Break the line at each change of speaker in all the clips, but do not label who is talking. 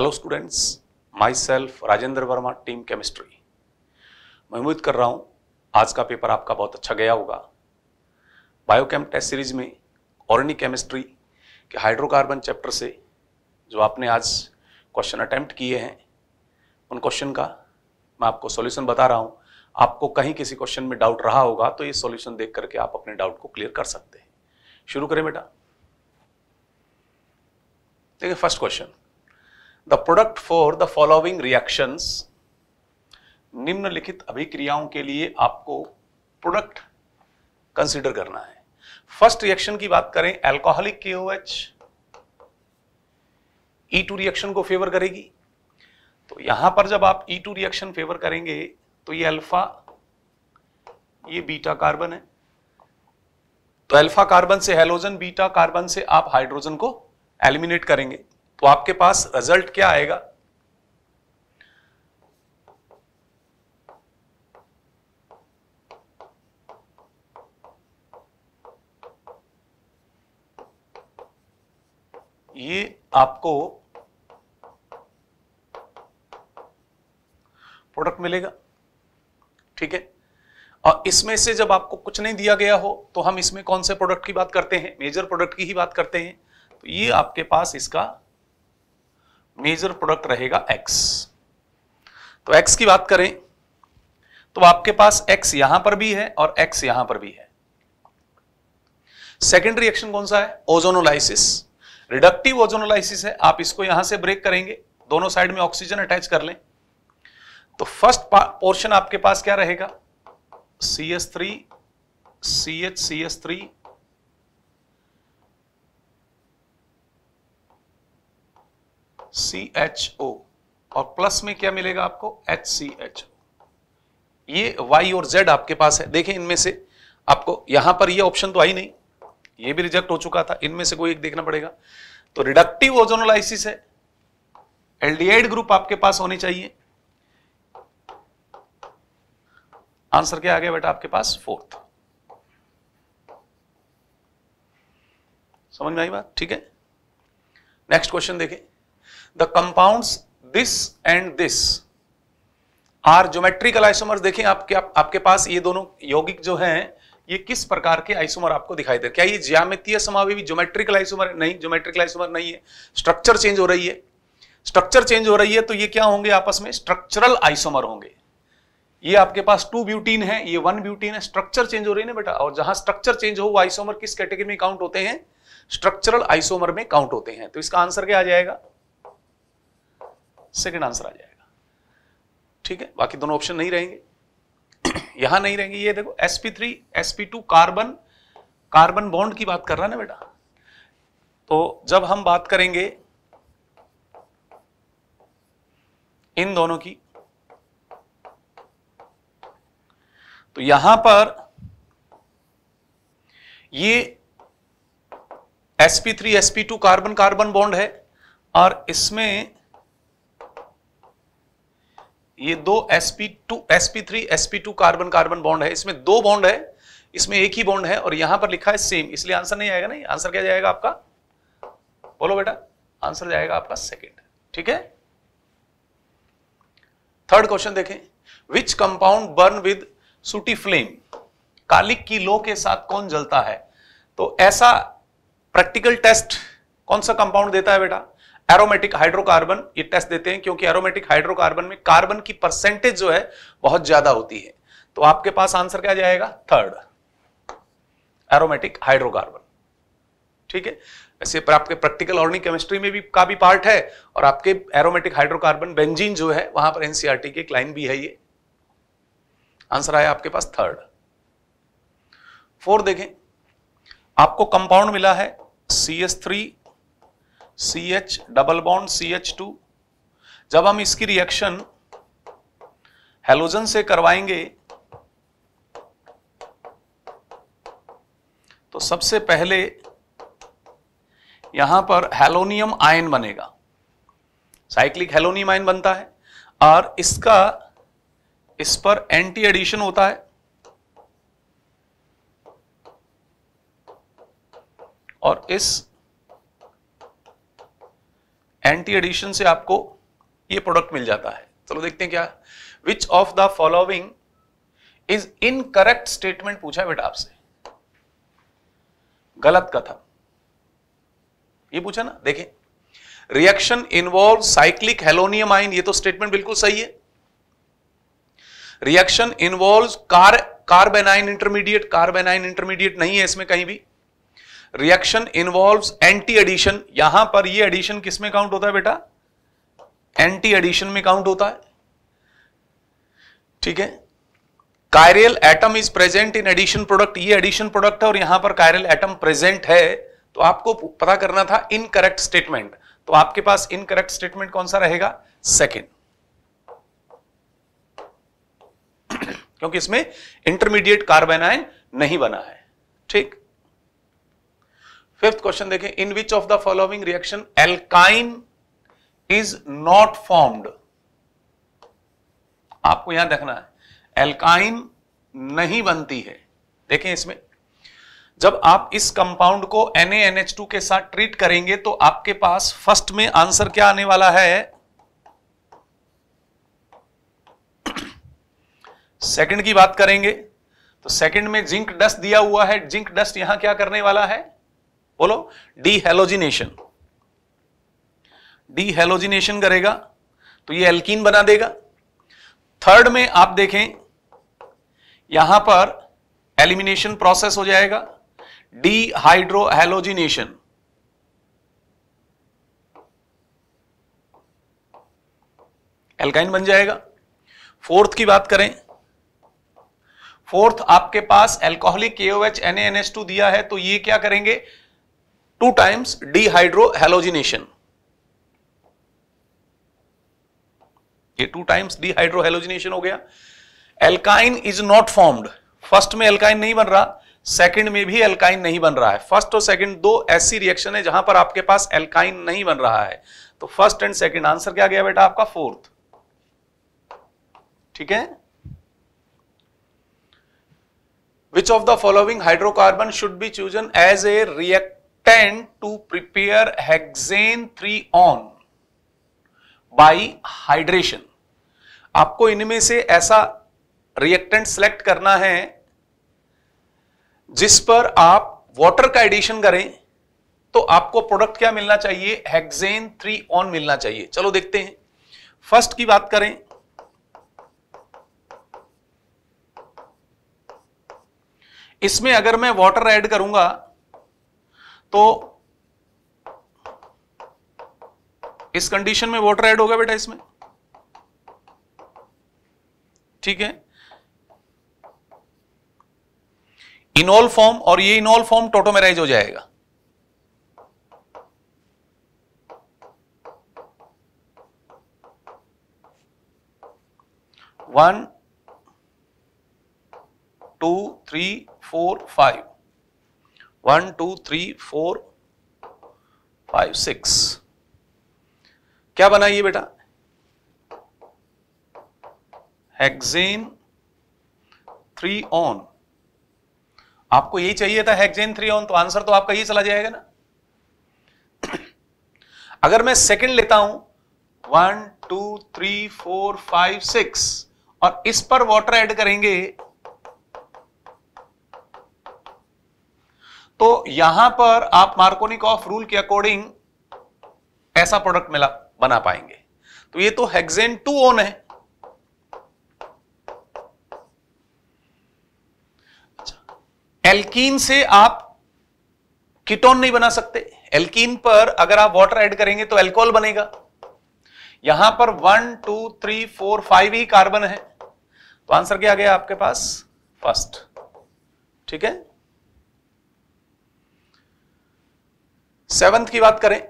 Hello students myself Rajendra Verma team chemistry मैं उम्मीद कर रहा हूँ आज का पेपर आपका बहुत अच्छा गया होगा बायोकेम टेस्ट सीरीज में ऑर्नी केमिस्ट्री के हाइड्रोकार्बन चैप्टर से जो आपने आज क्वेश्चन अटैम्प्ट किए हैं उन क्वेश्चन का मैं आपको सॉल्यूशन बता रहा हूँ आपको कहीं किसी क्वेश्चन में डाउट रहा होगा तो ये सॉल्यूशन देख करके आप अपने डाउट को क्लियर कर सकते हैं शुरू करें बेटा देखिए first question the product for the following reactions निम्नलिखित अभिक्रियाओं के लिए आपको प्रोडक्ट कंसिडर करना है फर्स्ट रिएक्शन की बात करें एल्कोहलिक के O H E two reaction को फेवर करेगी तो यहां पर जब आप ई टू रिएक्शन फेवर करेंगे तो ये अल्फा ये बीटा कार्बन है तो अल्फा कार्बन से हेलोजन बीटा कार्बन से आप हाइड्रोजन को एलिमिनेट करेंगे तो आपके पास रिजल्ट क्या आएगा ये आपको प्रोडक्ट मिलेगा ठीक है और इसमें से जब आपको कुछ नहीं दिया गया हो तो हम इसमें कौन से प्रोडक्ट की बात करते हैं मेजर प्रोडक्ट की ही बात करते हैं तो ये आपके पास इसका मेजर प्रोडक्ट रहेगा एक्स तो एक्स की बात करें तो आपके पास एक्स यहां पर भी है और एक्स यहां पर भी है सेकेंड रिएक्शन कौन सा है ओजोनोलाइसिस रिडक्टिव ओजोनोलाइसिस है आप इसको यहां से ब्रेक करेंगे दोनों साइड में ऑक्सीजन अटैच कर लें तो फर्स्ट पोर्शन आपके पास क्या रहेगा C S three C H C S three C H O और प्लस में क्या मिलेगा आपको एच सी एच ये वाई और जेड आपके पास है देखें इनमें से आपको यहां पर ये ऑप्शन तो आई नहीं ये भी रिजेक्ट हो चुका था इनमें से कोई एक देखना पड़ेगा तो रिडक्टिव ओजोनोलाइसिस है एलडीआइड ग्रुप आपके पास होने चाहिए आंसर क्या आ गया बेटा आपके पास फोर्थ समझ में आई बात ठीक है नेक्स्ट क्वेश्चन देखें the compounds this and this are geometrical isomers देखें आपके आप, आपके पास ये दोनों यौगिक जो हैं ये किस प्रकार के आइसोमर आपको दिखाई दे क्या ये ज्यामितीय समावेवी ज्योमेट्रिकल आइसोमर नहीं ज्योमेट्रिकल आइसोमर नहीं है स्ट्रक्चर चेंज हो रही है स्ट्रक्चर चेंज हो रही है तो ये क्या होंगे आपस में स्ट्रक्चरल आइसोमर होंगे ये आपके पास टू ब्यूटीन है ये वन ब्यूटीन है स्ट्रक्चर चेंज हो रही है ना बेटा और जहां स्ट्रक्चर चेंज हो वो आइसोमर किस कैटेगरी में काउंट होते हैं स्ट्रक्चरल आइसोमर में काउंट होते हैं तो इसका आंसर क्या आ जाएगा सेकेंड आंसर आ जाएगा ठीक है बाकी दोनों ऑप्शन नहीं रहेंगे यहां नहीं रहेंगे ये देखो sp3 sp2 carbon carbon bond की बात कर रहा है ना बेटा तो जब हम बात करेंगे इन दोनों की तो यहां पर ये sp3 sp2 carbon carbon bond है और इसमें ये दो sp2 sp3 sp2 carbon carbon bond है इसमें दो बॉन्ड है इसमें एक ही बॉन्ड है और यहां पर लिखा है सेम इसलिए आंसर नहीं आएगा नहीं आंसर क्या जाएगा आपका बोलो बेटा आंसर जाएगा आपका सेकेंड ठीक है थर्ड क्वेश्चन देखें which compound burn with sooty flame कालिक की लो के साथ कौन जलता है तो ऐसा प्रैक्टिकल टेस्ट कौन सा कंपाउंड देता है बेटा एरोमेटिक हाइड्रोकार्बन ये टेस्ट देते हैं क्योंकि एरोमेटिक हाइड्रोकार्बन में कार्बन की परसेंटेज जो है बहुत ज्यादा होती है तो आपके पास आंसर क्या जाएगा थर्ड एरोमेटिक हाइड्रोकार्बन ठीक है वैसे पर आपके प्रैक्टिकल ऑर्निंग केमिस्ट्री में भी का भी पार्ट है और आपके एरोमेटिक हाइड्रोकार्बन बेंजीन जो है वहां पर एनसीआरटी के क्लाइन भी है ये आंसर आया आपके पास थर्ड फोर देखें आपको कंपाउंड मिला है C S three C H double bond C H two जब हम इसकी रिएक्शन हेलोजन से करवाएंगे तो सबसे पहले यहां पर हेलोनियम आयन बनेगा साइक्लिक हेलोनियम आयन बनता है और इसका इस पर एंटी एडिशन होता है और इस एंटी एडिशन से आपको ये प्रोडक्ट मिल जाता है चलो देखते हैं क्या which of the following is correct statement पूछा बेटा आपसे गलत कथन ये पूछा ना देखें रिएक्शन इन्वॉल्व साइक्लिक हेलोनियम आइन ये तो स्टेटमेंट बिल्कुल सही है reaction involve car carbanion intermediate carbanion intermediate नहीं है इसमें कहीं भी रिएक्शन इन्वॉल्व एंटी एडिशन यहां पर ये एडिशन किस में काउंट होता है बेटा एंटी एडिशन में काउंट होता है ठीक है chiral atom is present in addition product ये एडिशन प्रोडक्ट है और यहां पर कायरियल एटम प्रेजेंट है तो आपको पता करना था इनकरेक्ट स्टेटमेंट तो आपके पास इनकरेक्ट स्टेटमेंट कौन सा रहेगा सेकेंड क्योंकि इसमें इंटरमीडिएट कार्बेनाइन नहीं बना है ठीक फिफ्थ क्वेश्चन देखें in which of the following reaction alkyne is not formed आपको यहां देखना है एल्काइन नहीं बनती है देखें इसमें जब आप इस कंपाउंड को NaNH2 के साथ ट्रीट करेंगे तो आपके पास फर्स्ट में आंसर क्या आने वाला है सेकंड की बात करेंगे तो सेकंड में जिंक डस्ट दिया हुआ है जिंक डस्ट यहां क्या करने वाला है बोलो डीहेलोजिनेशन डीहेलोजिनेशन करेगा तो ये एल्कीन बना देगा थर्ड में आप देखें यहां पर एलिमिनेशन प्रोसेस हो जाएगा डीहाइड्रोहेलोजिनेशन एल्काइन बन जाएगा फोर्थ की बात करें फोर्थ आपके पास एल्कोहलिक एच एन दिया है तो ये क्या करेंगे टाइम्स times dehydrohalogenation. ये टू टाइम्स डिहाइड्रोहेलोजिनेशन हो गया alkyne is not formed first में एल्काइन नहीं बन रहा सेकंड में भी एल्काइन नहीं बन रहा है फर्स्ट और सेकंड दो ऐसी रिएक्शन है जहां पर आपके पास एल्काइन नहीं बन रहा है तो फर्स्ट एंड सेकंड आंसर क्या गया बेटा आपका फोर्थ ठीक है which of the following hydrocarbon should be chosen as a react tend to prepare hexane 3 on by hydration. आपको इनमें से ऐसा रिएक्टेंट सेलेक्ट करना है जिस पर आप वाटर का एडिशन करें तो आपको प्रोडक्ट क्या मिलना चाहिए हेक्सेन थ्री ऑन मिलना चाहिए चलो देखते हैं फर्स्ट की बात करें इसमें अगर मैं वाटर ऐड करूंगा तो इस कंडीशन में वाटर ऐड होगा बेटा इसमें ठीक है इनोल फॉर्म और ये इनोल फॉर्म टोटोमेराइज हो जाएगा one two three four five one two three four five six क्या बनाइए बेटा हेक्सेन थ्री ऑन आपको यही चाहिए था हेक्सेन थ्री ऑन तो आंसर तो आपका ही चला जाएगा ना अगर मैं सेकंड लेता हूं one two three four five six और इस पर वाटर ऐड करेंगे तो यहां पर आप मार्कोनिक ऑफ रूल के अकॉर्डिंग ऐसा प्रोडक्ट मिला बना पाएंगे तो ये तो हेक्सेन टू ओन है अच्छा, एल्कीन से आप कीटोन नहीं बना सकते एल्कीन पर अगर आप वाटर ऐड करेंगे तो एल्कोहल बनेगा यहां पर one two three four five ही कार्बन है तो आंसर क्या आ गया आपके पास फर्स्ट ठीक है सेवंथ की बात करें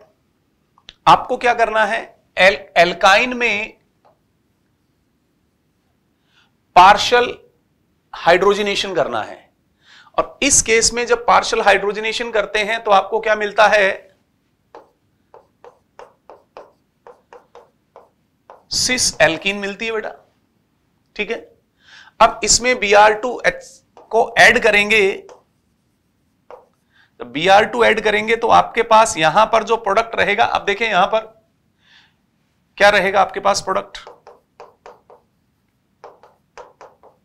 आपको क्या करना है एल, एलकाइन में पार्शल हाइड्रोजनेशन करना है और इस केस में जब पार्शल हाइड्रोजनेशन करते हैं तो आपको क्या मिलता है सिस एल्किन मिलती है बेटा ठीक है अब इसमें बी आर टू एच को ऐड करेंगे तो बी आर टू एड करेंगे तो आपके पास यहां पर जो प्रोडक्ट रहेगा अब देखें यहां पर क्या रहेगा आपके पास प्रोडक्ट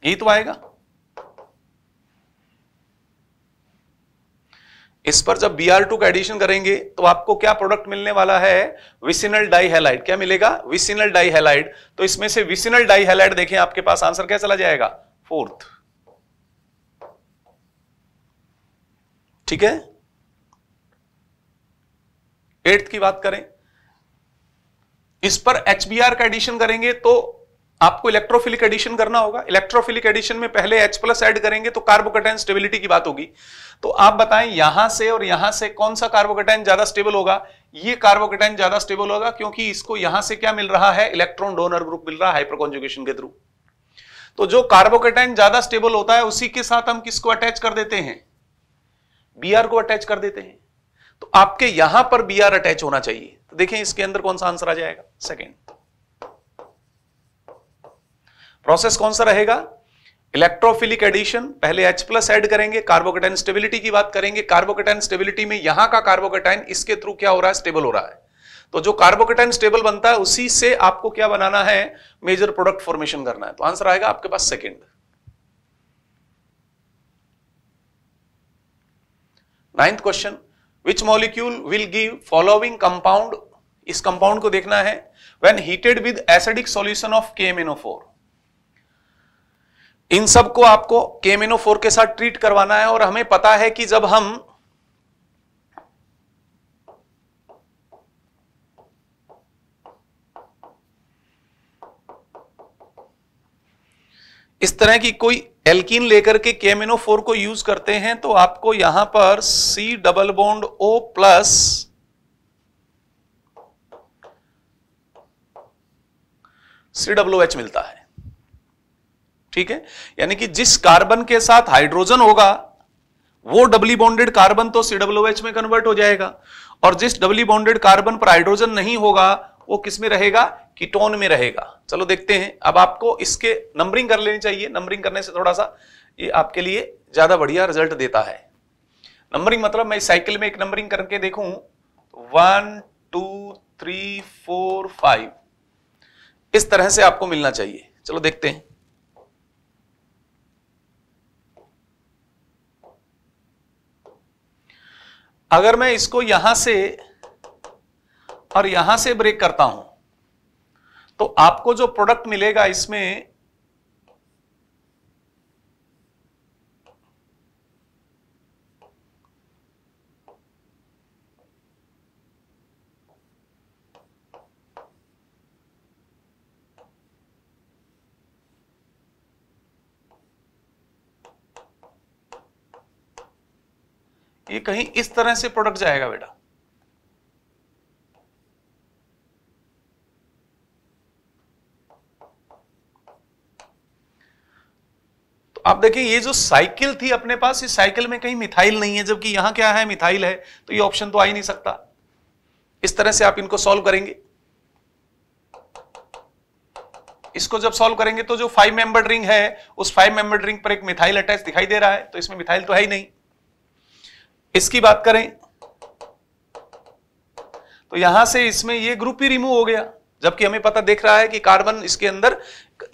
यही e तो आएगा इस पर जब बी आर टू का एडिशन करेंगे तो आपको क्या प्रोडक्ट मिलने वाला है विसिनल हेलाइड क्या मिलेगा विसिनल हेलाइड तो इसमें से विसिनल हेलाइड देखें आपके पास आंसर क्या चला जाएगा फोर्थ ठीक है एट्थ की बात करें इस पर एच का एडिशन करेंगे तो आपको इलेक्ट्रोफिलिक एडिशन करना होगा इलेक्ट्रोफिलिक एडिशन में पहले H प्लस एड करेंगे तो कार्बोकटाइन स्टेबिलिटी की बात होगी तो आप बताएं यहां से और यहां से कौन सा कार्बोकटाइन ज्यादा स्टेबल होगा ये कार्बोकटाइन ज्यादा स्टेबल होगा क्योंकि इसको यहां से क्या मिल रहा है इलेक्ट्रॉन डोनर ग्रुप मिल रहा है हाइपर के थ्रू तो जो कार्बोकटाइन ज्यादा स्टेबल होता है उसी के साथ हम किसको अटैच कर देते हैं बी आर को अटैच कर देते हैं तो आपके यहां पर बी आर अटैच होना चाहिए तो देखें इसके अंदर कौन सा आंसर आ जाएगा सेकेंड प्रोसेस कौन सा रहेगा इलेक्ट्रोफिलिक एडिशन पहले H प्लस एड करेंगे कार्बोकेटाइन स्टेबिलिटी की बात करेंगे कार्बोकेटाइन स्टेबिलिटी में यहां का कार्बोकेटाइन इसके थ्रू क्या हो रहा है स्टेबल हो रहा है तो जो कार्बोकेटाइन स्टेबल बनता है उसी से आपको क्या बनाना है मेजर प्रोडक्ट फॉर्मेशन करना है तो आंसर आएगा आपके पास second ninth question which molecule will give following compound इस कंपाउंड को देखना है when heated with acidic solution of K M N O four इन सब को आपको फोर के साथ ट्रीट करवाना है और हमें पता है कि जब हम इस तरह की कोई एल्किन लेकर के केमिनो फोर को यूज करते हैं तो आपको यहां पर C double bond O plus C W H मिलता है ठीक है यानी कि जिस कार्बन के साथ हाइड्रोजन होगा वो डबली बॉन्डेड कार्बन तो सी डब्ल्यू एच में कन्वर्ट हो जाएगा और जिस डबली बॉन्डेड कार्बन पर हाइड्रोजन नहीं होगा वो किसमें रहेगा कीटोन में रहेगा चलो देखते हैं अब आपको इसके नंबरिंग कर लेनी चाहिए नंबरिंग करने से थोड़ा सा ये आपके लिए ज़्यादा बढ़िया रिजल्ट देता है नंबरिंग मतलब मैं साइकिल में एक नंबरिंग करके देखूं one two three four five इस तरह से आपको मिलना चाहिए चलो देखते हैं अगर मैं इसको यहां से और यहां से ब्रेक करता हूं तो आपको जो प्रोडक्ट मिलेगा इसमें ये कहीं इस तरह से प्रोडक्ट जाएगा बेटा आप देखिए ये जो साइकिल थी अपने पास इस साइकिल में कहीं मिथाइल नहीं है जबकि यहां क्या है मिथाइल है तो ये ऑप्शन तो आ ही नहीं सकता इस तरह से आप इनको सॉल्व करेंगे इसको जब सॉल्व करेंगे तो जो फाइव मेंबर्ड रिंग है उस फाइव मेंबर्ड रिंग पर एक मिथाइल अटैच दिखाई दे रहा है तो इसमें मिथाइल तो है ही नहीं इसकी बात करें तो यहां से इसमें ये ग्रुप ही रिमूव हो गया जबकि हमें पता देख रहा है कि कार्बन इसके अंदर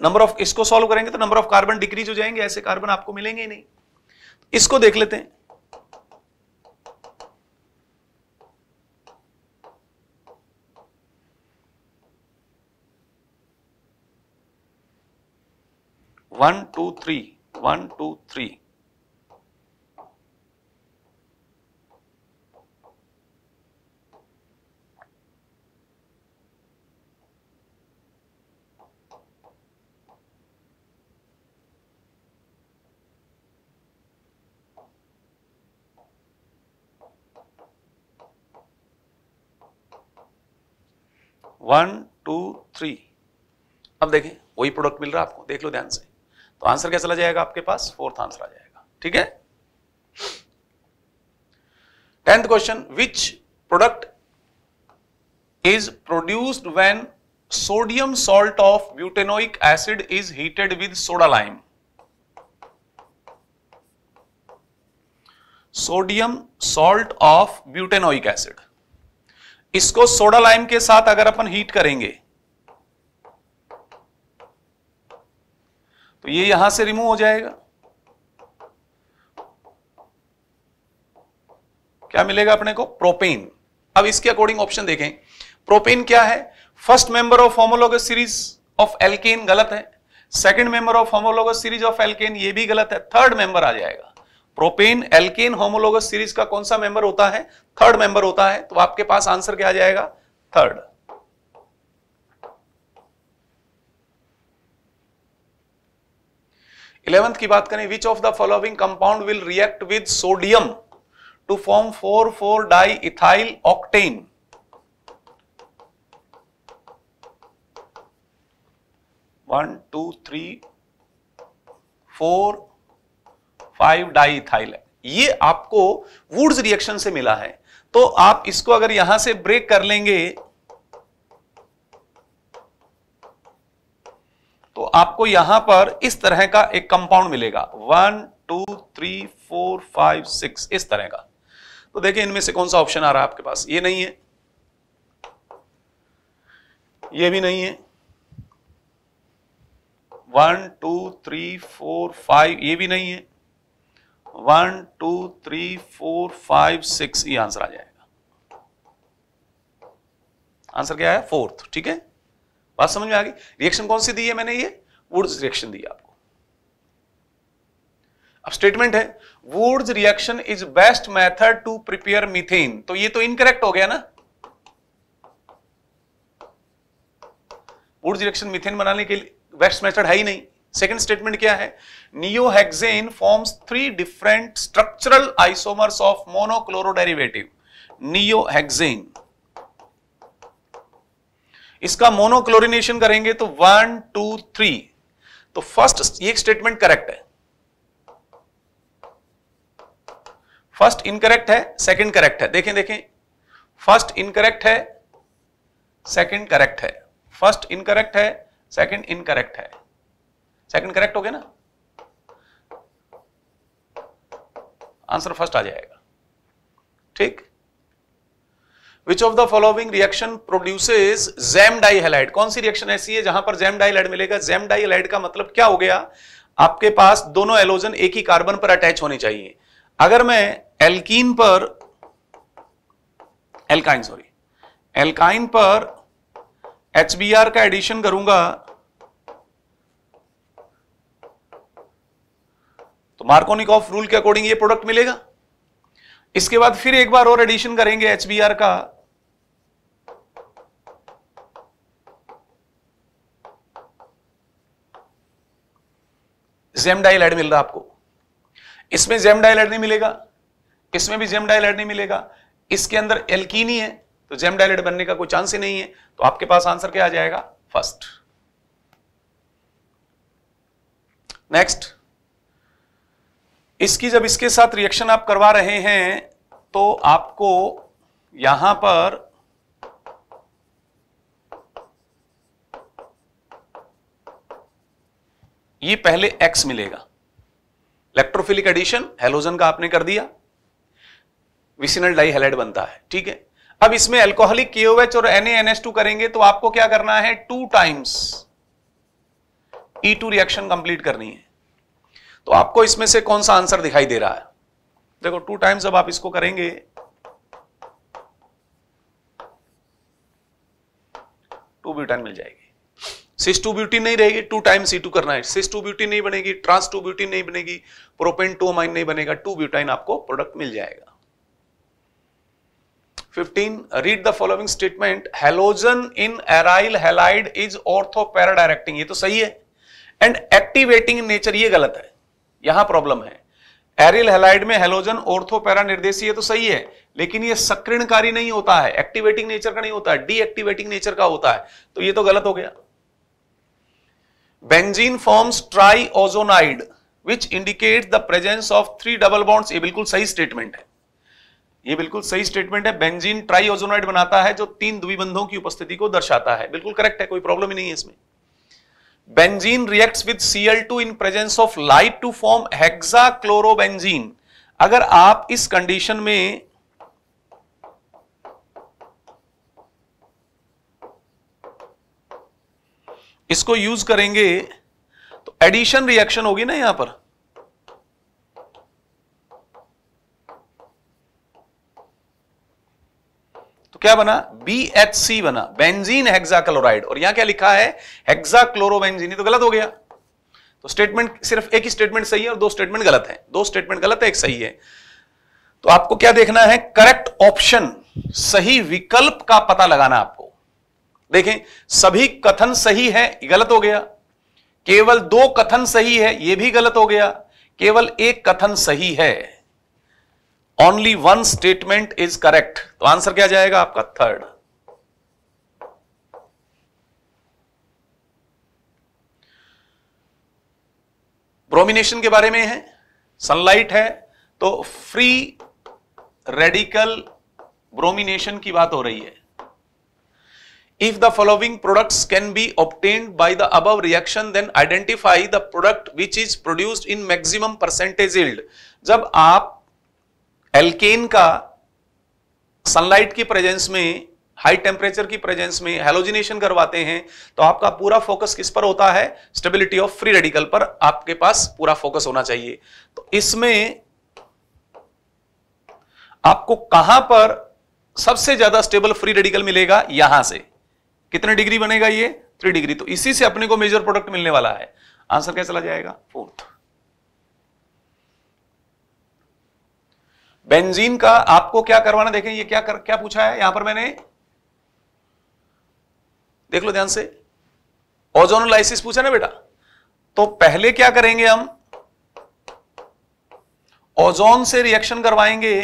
नंबर ऑफ इसको सॉल्व करेंगे तो नंबर ऑफ कार्बन डिक्रीज हो जाएंगे ऐसे कार्बन आपको मिलेंगे ही नहीं इसको देख लेते हैं one two three one two three one two three अब देखें वही प्रोडक्ट मिल रहा है आपको देख लो ध्यान से तो आंसर क्या चला जाएगा आपके पास फोर्थ आंसर आ जाएगा ठीक है tenth question which product is produced when sodium salt of butanoic acid is heated with soda lime sodium salt of butanoic acid इसको सोडा लाइम के साथ अगर अपन हीट करेंगे तो ये यहां से रिमूव हो जाएगा क्या मिलेगा अपने को प्रोपेन अब इसके अकॉर्डिंग ऑप्शन देखें प्रोपेन क्या है first member of homologue series of alkane गलत है second member of homologue series of alkane ये भी गलत है थर्ड मेंबर आ जाएगा प्रोपेन एल्केन होमोलोगस सीरीज का कौन सा मेंबर होता है थर्ड मेंबर होता है तो आपके पास आंसर क्या आ जाएगा थर्ड इलेवेंथ की बात करें which of the following compound will react with sodium to form four four di ethyl octane one two three four five di ये आपको वुड्स रिएक्शन से मिला है तो आप इसको अगर यहां से ब्रेक कर लेंगे तो आपको यहां पर इस तरह का एक कंपाउंड मिलेगा one two three four five six इस तरह का तो देखिए इनमें से कौन सा ऑप्शन आ रहा है आपके पास ये नहीं है ये भी नहीं है one two three four five ये भी नहीं है one two three four five six ये आंसर आ जाएगा आंसर क्या है फोर्थ ठीक है बात समझ में आ गई रिएक्शन कौन सी दी है मैंने ये वुड्स रिएक्शन दी आपको अब स्टेटमेंट है Wurtz reaction is best method to prepare methane तो ये तो इनकरेक्ट हो गया ना वुड्स रिएक्शन मीथेन बनाने के लिए बेस्ट मेथड है ही नहीं सेकेंड स्टेटमेंट क्या है neohexane forms three different structural isomers of monochloro derivative neohexane इसका मोनोक्लोरिनेशन करेंगे तो वन टू थ्री तो फर्स्ट एक स्टेटमेंट करेक्ट है फर्स्ट इनकरेक्ट है सेकंड करेक्ट है देखें देखें फर्स्ट इनकरेक्ट है सेकंड करेक्ट है फर्स्ट इनकरेक्ट है सेकंड इनकरेक्ट है सेकंड करेक्ट हो गया ना आंसर फर्स्ट आ जाएगा ठीक which of the following reaction produces gem dihalide कौन सी रिएक्शन ऐसी है जहां पर जैम डाईहेलाइड मिलेगा जैम डाईहेलाइड का मतलब क्या हो गया आपके पास दोनों एलोजन एक ही कार्बन पर अटैच होने चाहिए अगर मैं एल्कीन पर एल्काइन सॉरी एल्काइन पर एच का एडिशन करूंगा तो मार्कोनिकॉफ रूल के अकॉर्डिंग ये प्रोडक्ट मिलेगा इसके बाद फिर एक बार और एडिशन करेंगे एच का जेम एड मिल रहा आपको इसमें जेम एड नहीं मिलेगा इसमें भी जेम एड नहीं मिलेगा इसके अंदर एल्कीनी है तो जेम एड बनने का कोई चांस ही नहीं है तो आपके पास आंसर क्या आ जाएगा फर्स्ट नेक्स्ट इसकी जब इसके साथ रिएक्शन आप करवा रहे हैं तो आपको यहां पर ये पहले x मिलेगा इलेक्ट्रोफिलिक एडिशन हेलोजन का आपने कर दिया विसिनल डाई हेलाइड बनता है ठीक है अब इसमें एल्कोहलिक के और NaNH2 करेंगे तो आपको क्या करना है two times E2 reaction complete करनी है तो आपको इसमें से कौन सा आंसर दिखाई दे रहा है देखो टू टाइम्स जब आप इसको करेंगे टू ब्यूटाइन मिल जाएगी सिस टू ब्यूटी नहीं रहेगी टू टाइम सी टू करना है सिस टू ब्यूटी नहीं बनेगी ट्रांस टू ब्यूटी नहीं बनेगी प्रोपेन टू अमाइन नहीं बनेगा टू ब्यूटाइन आपको प्रोडक्ट मिल जाएगा 15 read the following statement halogen in aryl halide is ortho para directing ये तो सही है एंड एक्टिवेटिंग नेचर ये गलत है यहां प्रॉब्लम है एरिल हेलाइड में हेलोजन ऑर्थो निर्देशी है तो सही है लेकिन ये सक्रियणकारी नहीं होता है एक्टिवेटिंग नेचर का नहीं होता है डीएक्टिवेटिंग नेचर का होता है तो ये तो गलत हो गया benzene forms triozonide which indicate the presence of three double bonds ये बिल्कुल सही स्टेटमेंट है ये बिल्कुल सही स्टेटमेंट है बेंजीन ट्राई ओजोनाइड बनाता है जो तीन द्विबंधों की उपस्थिति को दर्शाता है बिल्कुल करेक्ट है कोई प्रॉब्लम ही नहीं है इसमें benzene reacts with C L two in presence of light to form hexa hexachlorobenzene अगर आप इस कंडीशन में इसको यूज करेंगे तो एडिशन रिएक्शन होगी ना यहां पर क्या बना बी एच सी बना बेंजीन हेक्साक्लोराइड और यहां क्या लिखा है हेक्साक्लोरोबेंजीन तो गलत हो गया तो स्टेटमेंट सिर्फ एक ही स्टेटमेंट सही है और दो स्टेटमेंट गलत है दो स्टेटमेंट गलत है एक सही है तो आपको क्या देखना है करेक्ट ऑप्शन सही विकल्प का पता लगाना आपको देखें सभी कथन सही है गलत हो गया केवल दो कथन सही है यह भी गलत हो गया केवल एक कथन सही है only one statement is correct तो आंसर क्या जाएगा आपका थर्ड ब्रोमिनेशन के बारे में है सनलाइट है तो फ्री रेडिकल ब्रोमिनेशन की बात हो रही है if the following product can be obtained by the above reaction then identify the product which is produced in maximum percentage yield जब आप एल्केन का सनलाइट की प्रेजेंस में हाई टेम्परेचर की प्रेजेंस में हेलोजिनेशन करवाते हैं तो आपका पूरा फोकस किस पर होता है स्टेबिलिटी ऑफ फ्री रेडिकल पर आपके पास पूरा फोकस होना चाहिए तो इसमें आपको कहां पर सबसे ज्यादा स्टेबल फ्री रेडिकल मिलेगा यहां से कितने डिग्री बनेगा ये थ्री डिग्री तो इसी से अपने को मेजर प्रोडक्ट मिलने वाला है आंसर क्या चला जाएगा फोर्थ बेंजीन का आपको क्या करवाना देखें ये क्या कर, क्या पूछा है यहां पर मैंने देख लो ध्यान से ओजोनोलाइसिस पूछा ना बेटा तो पहले क्या करेंगे हम ओजोन से रिएक्शन करवाएंगे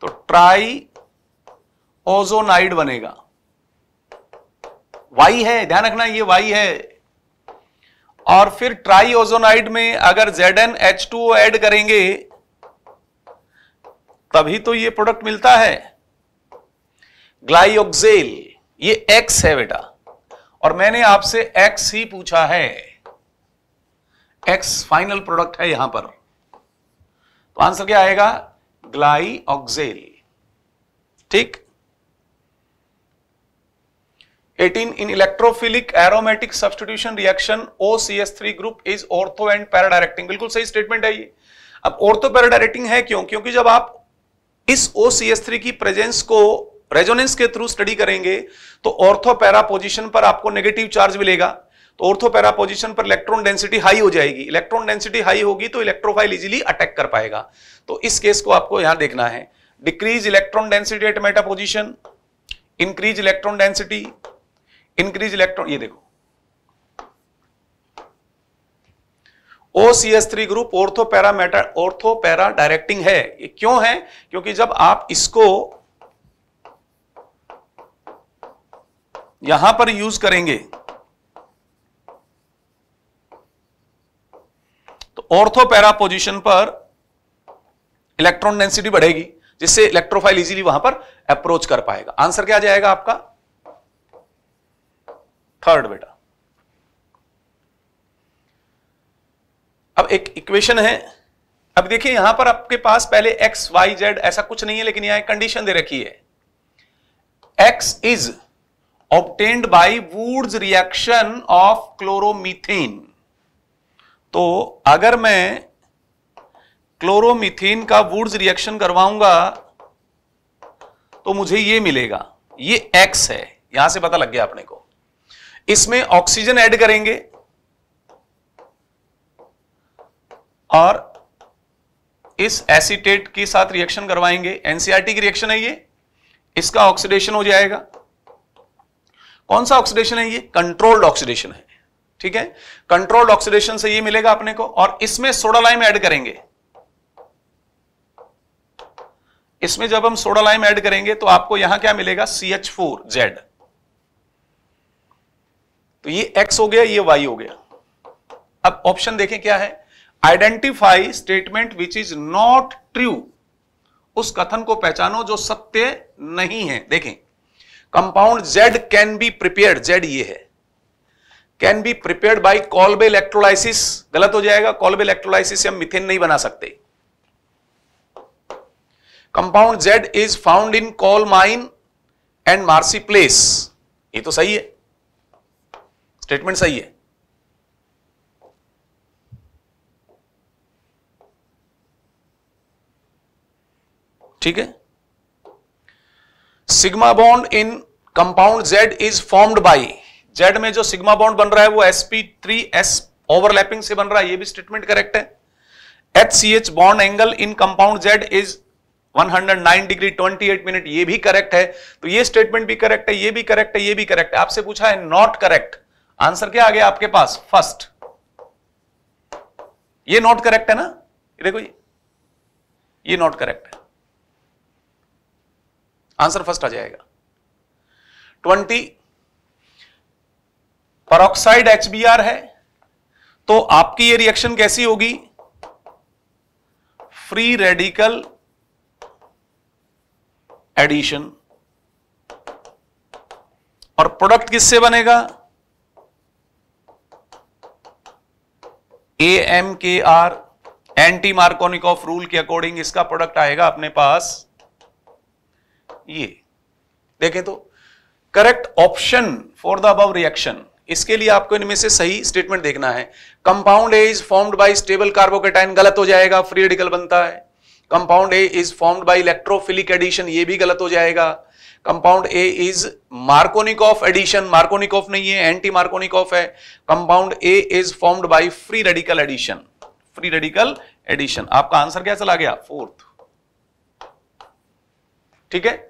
तो ट्राई ओजोनाइड बनेगा वाई है ध्यान रखना ये वाई है और फिर ट्राई ओजोनाइड में अगर Z N H two add करेंगे तभी तो ये प्रोडक्ट मिलता है ग्लाइओक्सेल ये एक्स है बेटा और मैंने आपसे एक्स ही पूछा है एक्स फाइनल प्रोडक्ट है यहां पर तो आंसर क्या आएगा ग्लाइओक्सेल ठीक 18 aromatic substitution reaction O C S three group is ortho and para directing बिल्कुल सही स्टेटमेंट है ये अब ऑर्थो पैराडायरेक्टिंग है क्यों क्योंकि जब आप इस ओ की प्रेजेंस को रेजोनेंस के थ्रू स्टडी करेंगे तो ऑर्थोपैरा पोजिशन पर आपको नेगेटिव चार्ज मिलेगा तो ऑर्थोपैरा पोजिशन पर इलेक्ट्रॉन डेंसिटी हाई हो जाएगी इलेक्ट्रॉन डेंसिटी हाई होगी तो इलेक्ट्रोफाइल इजीली अटैक कर पाएगा तो इस केस को आपको यहां देखना है decrease electron density at meta position increase electron density increase electron ये देखो O C S three group ortho para meta ortho para directing है ये क्यों है क्योंकि जब आप इसको यहां पर यूज करेंगे तो ऑर्थो पैरा पोजिशन पर इलेक्ट्रॉन डेंसिटी बढ़ेगी जिससे इलेक्ट्रोफाइल इजीली वहां पर अप्रोच कर पाएगा आंसर क्या आ जाएगा आपका थर्ड बेटा अब एक इक्वेशन है अब देखिए यहां पर आपके पास पहले एक्स वाई जेड ऐसा कुछ नहीं है लेकिन यहां एक कंडीशन दे रखी है X is obtained by Wurtz reaction of chloromethane तो अगर मैं क्लोरोमिथेन का वूड्स रिएक्शन करवाऊंगा तो मुझे ये मिलेगा ये एक्स है यहां से पता लग गया अपने को इसमें ऑक्सीजन ऐड करेंगे और इस एसीटेट के साथ रिएक्शन करवाएंगे एनसीआरटी e की रिएक्शन है ये इसका ऑक्सीडेशन हो जाएगा कौन सा ऑक्सीडेशन है ये कंट्रोल्ड ऑक्सीडेशन है ठीक है कंट्रोल्ड ऑक्सीडेशन से ये मिलेगा अपने को और इसमें सोडा लाइम ऐड करेंगे इसमें जब हम सोडा लाइम ऐड करेंगे तो आपको यहां क्या मिलेगा सी एच फोर जेड तो ये एक्स हो गया ये वाई हो गया अब ऑप्शन देखें क्या है identify statement which is not true उस कथन को पहचानो जो सत्य नहीं है देखें compound Z can be prepare Z ये है can be prepare by Kolbe electrolysis गलत हो जाएगा कॉलबे इलेक्ट्रोलाइसिस से हम मिथेन नहीं बना सकते compound Z is found in coal mine and marshy place ये तो सही है स्टेटमेंट सही है ठीक है sigma bond in compound Z is formed by Z में जो सिग्मा बॉन्ड बन रहा है वो एसपी थ्री एस ओवरलैपिंग से बन रहा है ये भी स्टेटमेंट करेक्ट है H C H bond angle in compound Z is 109 degree 28 minute ये भी करेक्ट है तो ये स्टेटमेंट भी करेक्ट है ये भी करेक्ट है ये भी करेक्ट है आपसे पूछा है नॉट करेक्ट आंसर क्या आ गया आपके पास फर्स्ट ये नॉट करेक्ट है ना देखो ये ये नॉट करेक्ट है आंसर फर्स्ट आ जाएगा ट्वेंटी परोक्साइड एचबीआर है तो आपकी ये रिएक्शन कैसी होगी फ्री रेडिकल एडिशन और प्रोडक्ट किससे बनेगा A M K R anti Markovnikov rule के अकॉर्डिंग इसका प्रोडक्ट आएगा अपने पास ये देखें तो correct option for the above reaction इसके लिए आपको इनमें से सही स्टेटमेंट देखना है compound A is formed by stable carbocation गलत हो जाएगा फ्री रेडिकल बनता है compound A is formed by electrophilic addition ये भी गलत हो जाएगा compound A is Markovnikov addition Markovnikov नहीं है एंटी मार्कोनिक ऑफ है compound A is formed by free radical addition free radical addition आपका आंसर क्या चला गया फोर्थ ठीक है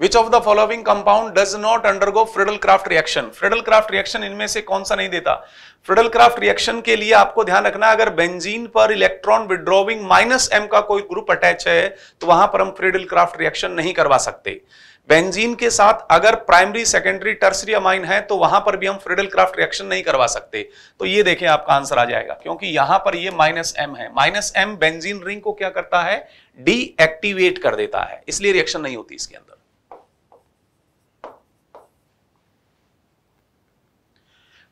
which of the following compound does not undergo Friedel Crafts reaction Friedel Crafts reaction इनमें से कौन सा नहीं देता फ्रेडल क्राफ्ट रिएक्शन के लिए आपको ध्यान रखना अगर बेंजीन पर इलेक्ट्रॉन विड्रॉविंग माइनस एम का कोई ग्रुप अटैच है तो वहां पर हम फ्रेडल क्राफ्ट रिएक्शन नहीं करवा सकते बेंजीन के साथ अगर प्राइमरी सेकेंडरी टर्सरी अमाइन है तो वहां पर भी हम फ्रेडल क्राफ्ट रिएक्शन नहीं करवा सकते तो ये देखें आपका आंसर आ जाएगा क्योंकि यहां पर ये माइनस एम है माइनस एम बेंजीन रिंग को क्या करता है डीएक्टिवेट कर देता है इसलिए रिएक्शन नहीं होती इसके अंदर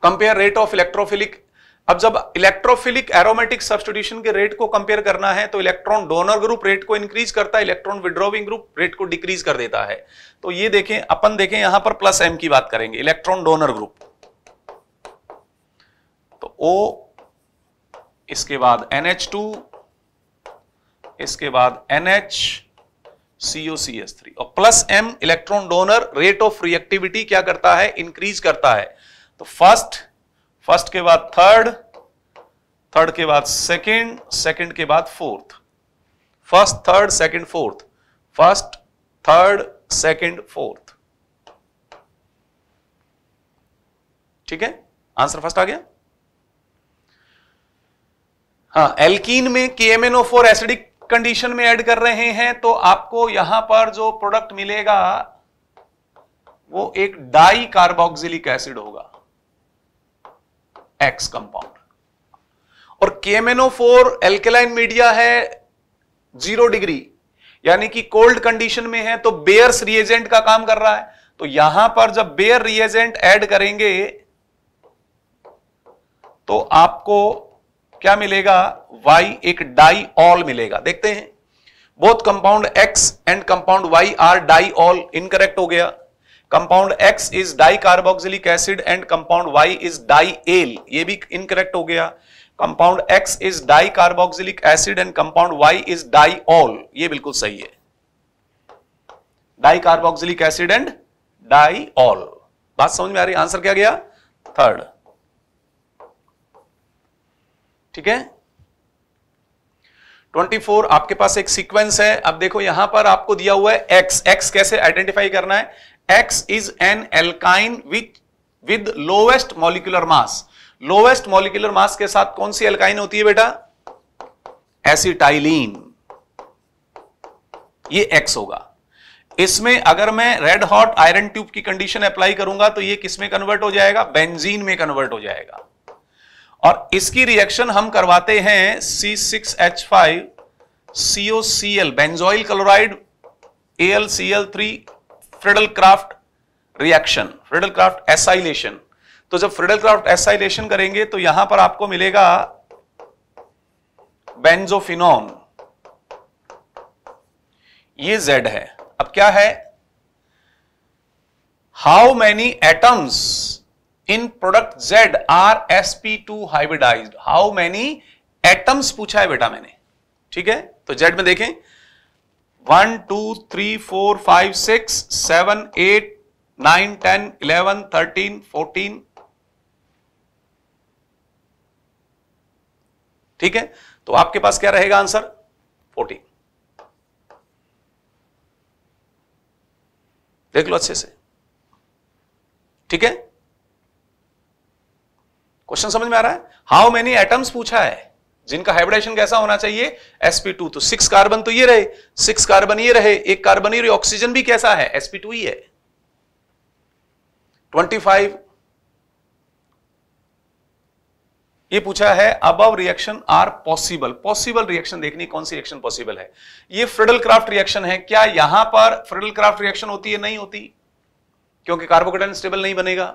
कंपेयर रेट ऑफ इलेक्ट्रोफिलिक अब जब इलेक्ट्रोफिलिक एरोमेटिक सब्सटीट्यूशन के रेट को कंपेयर करना है तो इलेक्ट्रॉन डोनर ग्रुप रेट को इंक्रीज करता है इलेक्ट्रॉन विड्रोविंग ग्रुप रेट को डिक्रीज कर देता है तो ये देखें अपन देखें यहां पर प्लस एम की बात करेंगे इलेक्ट्रॉन डोनर ग्रुप तो ओ इसके बाद टू इसके बाद एस थ्री और plus M electron donor rate of reactivity क्या करता है इंक्रीज करता है तो फर्स्ट फर्स्ट के बाद थर्ड थर्ड के बाद सेकंड सेकंड के बाद fourth first third second fourth first third second fourth ठीक है आंसर फर्स्ट आ गया हाँ एल्कीन में K M N O four acidic condition में ऐड कर रहे हैं तो आपको यहां पर जो प्रोडक्ट मिलेगा वो एक डाई कार्बोक्सिलिक एसिड होगा एक्स कंपाउंड और केमेनो फोर एल्केलाइन मीडिया है जीरो डिग्री यानी कि कोल्ड कंडीशन में है तो बेयर्स रिएजेंट का काम कर रहा है तो यहां पर जब बेयर रिएजेंट ऐड करेंगे तो आपको क्या मिलेगा वाई एक डाई ऑल मिलेगा देखते हैं both compound X and compound Y are diol incorrect हो गया compound X is di carboxylic acid and compound Y is diol ये भी इनकरेक्ट हो गया compound X is di carboxylic acid and compound Y is diol ये बिल्कुल सही है di carboxylic acid and diol बात समझ में आ रही आंसर क्या गया थर्ड ठीक है 24 आपके पास एक सीक्वेंस है अब देखो यहां पर आपको दिया हुआ है एक्स एक्स कैसे आइडेंटिफाई करना है X is an alkyne with with lowest molecular mass. Lowest molecular mass के साथ कौन सी alkyne होती है बेटा एसिटाइलिन ये X होगा इसमें अगर मैं रेड हॉट आयरन ट्यूब की कंडीशन अप्लाई करूंगा तो ये किस में कन्वर्ट हो जाएगा बेंजीन में कन्वर्ट हो जाएगा और इसकी रिएक्शन हम करवाते हैं C six H five CO C L benzoyl chloride three Friedel Crafts reaction Friedel Crafts acylation तो जब फ्रेडल क्राफ्ट एसाइलेशन करेंगे तो यहां पर आपको मिलेगा बेंजोफिनोन ये Z है अब क्या है how many atoms in product Z are S P two hybridize how many atoms पूछा है बेटा मैंने ठीक है तो Z में देखें one two three four five six seven eight nine ten eleven thirteen fourteen ठीक है तो आपके पास क्या रहेगा आंसर फोर्टीन देख लो अच्छे से ठीक है क्वेश्चन समझ में आ रहा है हाउ मेनी एटम्स पूछा है जिनका हाइब्रिडाइजेशन कैसा होना चाहिए sp2 तो सिक्स कार्बन तो ये रहे सिक्स कार्बन ये रहे एक कार्बन ही रहे ऑक्सीजन भी कैसा है sp2 ही है 25 ये पूछा है above reaction are possible possible reaction देखनी कौन सी रिएक्शन पॉसिबल है ये फ्रेडल क्राफ्ट रिएक्शन है क्या यहां पर फ्रेडल क्राफ्ट रिएक्शन होती है नहीं होती क्योंकि कार्बोकेटाइन स्टेबल नहीं बनेगा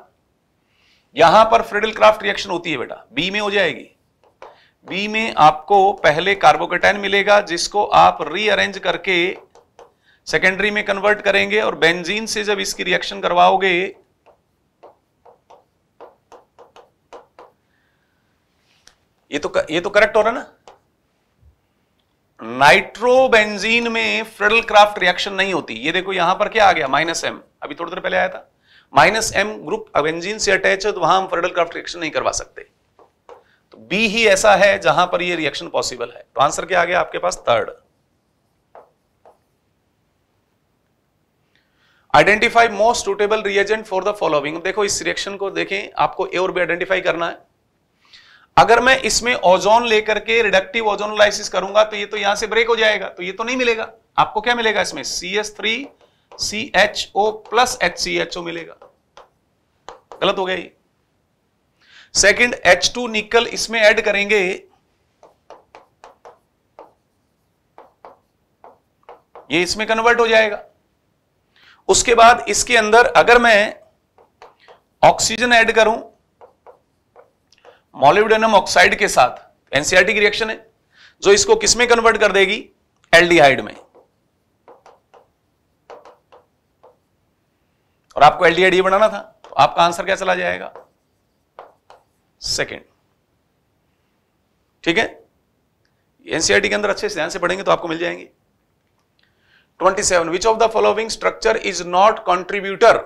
यहां पर फ्रेडल क्राफ्ट रिएक्शन होती है बेटा बी में हो जाएगी बी में आपको पहले कार्बोकेटाइन मिलेगा जिसको आप रीअरेंज करके सेकेंडरी में कन्वर्ट करेंगे और बेंजीन से जब इसकी रिएक्शन करवाओगे ये तो ये तो करेक्ट हो रहा ना नाइट्रोबेंजीन में फ्रेडल क्राफ्ट रिएक्शन नहीं होती ये देखो यहां पर क्या आ गया माइनस एम अभी थोड़ी देर पहले आया था माइनस एम ग्रुप अब एंजीन से अटैच है तो वहां हम फ्रेडल क्राफ्ट रिएक्शन नहीं करवा सकते तो बी ही ऐसा है जहां पर ये रिएक्शन पॉसिबल है तो आंसर क्या आ गया आपके पास third identify most suitable reagent for the following देखो इस रिएक्शन को देखें आपको ए और बी आइडेंटिफाई करना है अगर मैं इसमें ओजोन लेकर के रिडक्टिव ओजोनोलाइसिस करूंगा तो ये तो यहां से ब्रेक हो जाएगा तो ये तो नहीं मिलेगा आपको क्या मिलेगा इसमें C S three C H O plus H C H O मिलेगा गलत हो गया ये सेकंड H2 निकल इसमें ऐड करेंगे ये इसमें कन्वर्ट हो जाएगा उसके बाद इसके अंदर अगर मैं ऑक्सीजन ऐड करूं मोलिब्डेनम ऑक्साइड के साथ एनसीआरटी e की रिएक्शन है जो इसको किसमें कन्वर्ट कर देगी एल्डिहाइड में और आपको एल्डिहाइड ये बनाना था तो आपका आंसर क्या चला जाएगा सेकेंड ठीक है एनसीआरटी के अंदर अच्छे से ध्यान से पढ़ेंगे तो आपको मिल जाएंगे 27. Seven which of the following structure is not contributor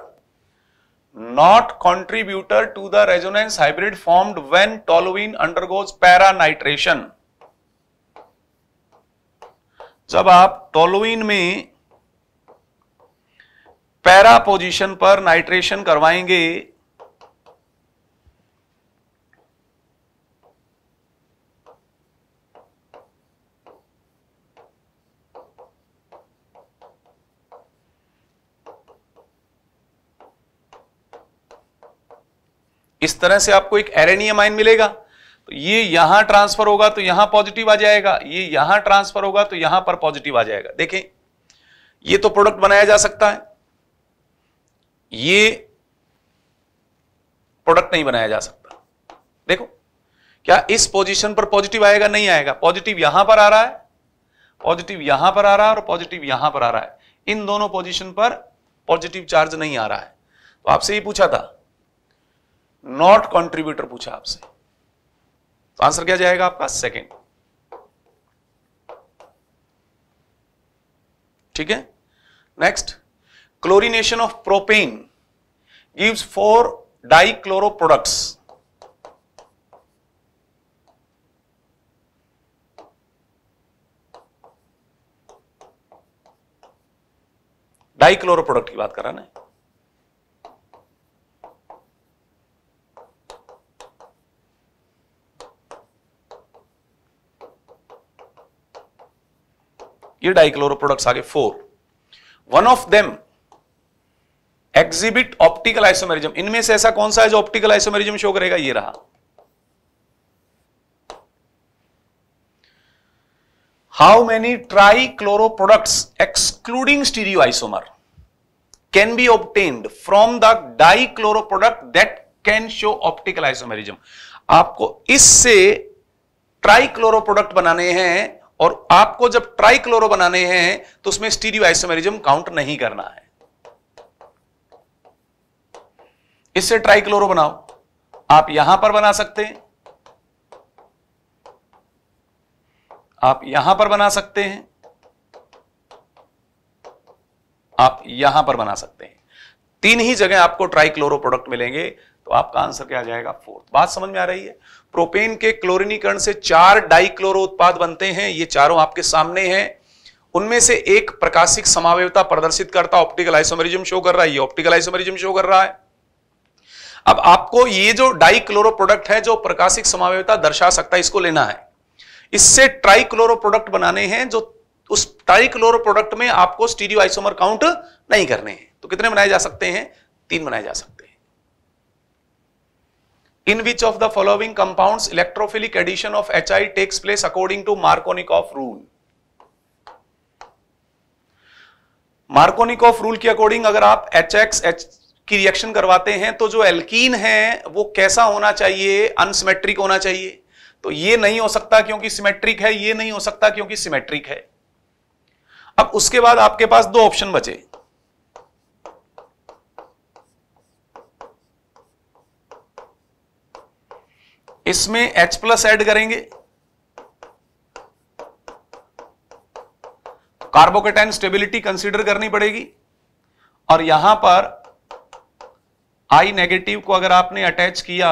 not contributor to the resonance hybrid formed when toluene undergoes para nitration जब आप टॉलोविन में पैरा पोजिशन पर नाइट्रेशन करवाएंगे इस तरह से आपको एक एरेनियम आइन मिलेगा तो ये यहां ट्रांसफर होगा तो यहां पॉजिटिव आ जाएगा ये यहां ट्रांसफर होगा तो यहां पर पॉजिटिव आ जाएगा देखें ये तो प्रोडक्ट बनाया जा सकता है ये प्रोडक्ट नहीं बनाया जा सकता देखो क्या इस पोजीशन पर पॉजिटिव आएगा नहीं आएगा पॉजिटिव यहां पर आ रहा है पॉजिटिव यहां पर आ रहा है और पॉजिटिव यहां पर आ रहा है इन दोनों पोजिशन पर पॉजिटिव चार्ज नहीं आ रहा है तो आपसे ये पूछा था नॉट कॉन्ट्रीब्यूटर पूछा आपसे तो आंसर क्या जाएगा आपका सेकेंड ठीक है next chlorination of propane gives four dichloro products dichloro product की बात कर रहा ना ये डाइक्लोरो प्रोडक्ट्स आगे four one of them exhibit optical isomerism इनमें से ऐसा कौन सा है जो ऑप्टिकल आइसोमेरिज्म शो करेगा ये रहा how many trichloro products excluding stereo stereoisomer can be obtained from the chloro product that can show optical isomerism आपको इससे क्लोरो प्रोडक्ट बनाने हैं और आपको जब ट्राइक्लोरो बनाने हैं तो उसमें स्टीरियो आइसोमेरिज्म काउंट नहीं करना है इससे ट्राइक्लोरो बनाओ आप यहां पर बना सकते हैं आप यहां पर बना सकते हैं आप यहां पर बना सकते हैं तीन ही जगह आपको ट्राइक्लोरो प्रोडक्ट मिलेंगे तो आपका आंसर क्या आ जाएगा फोर्थ बात समझ में आ रही है प्रोपेन के क्लोरिनीकरण से चार डाइक्लोरो उत्पाद बनते हैं ये चारों आपके सामने हैं उनमें से एक प्रकाशिक समावयता प्रदर्शित करता ऑप्टिकल आइसोमेरिज्म शो कर रहा है ये ऑप्टिकल आइसोमेरिज्म शो कर रहा है अब आपको ये जो डाइक्लोरो प्रोडक्ट है जो प्रकाशिक समावयता दर्शा सकता है इसको लेना है इससे ट्राइक्लोरो प्रोडक्ट बनाने हैं जो उस ट्राइक्लोरो प्रोडक्ट में आपको स्टीरियो आइसोमर काउंट नहीं करने हैं तो कितने बनाए जा सकते हैं तीन बनाए जा सकते हैं which in which of the following compounds electrophilic addition of HI takes place according to rule Markovnikov rule के अकॉर्डिंग अगर आप एच एक्स एच की रिएक्शन करवाते हैं तो जो एल्कीन है वो कैसा होना चाहिए अनसिमेट्रिक होना चाहिए तो ये नहीं हो सकता क्योंकि सिमेट्रिक है ये नहीं हो सकता क्योंकि सिमेट्रिक है अब उसके बाद आपके पास दो ऑप्शन बचे इसमें एच प्लस एड करेंगे कार्बोकेटाइन स्टेबिलिटी कंसीडर करनी पड़ेगी और यहां पर आई नेगेटिव को अगर आपने अटैच किया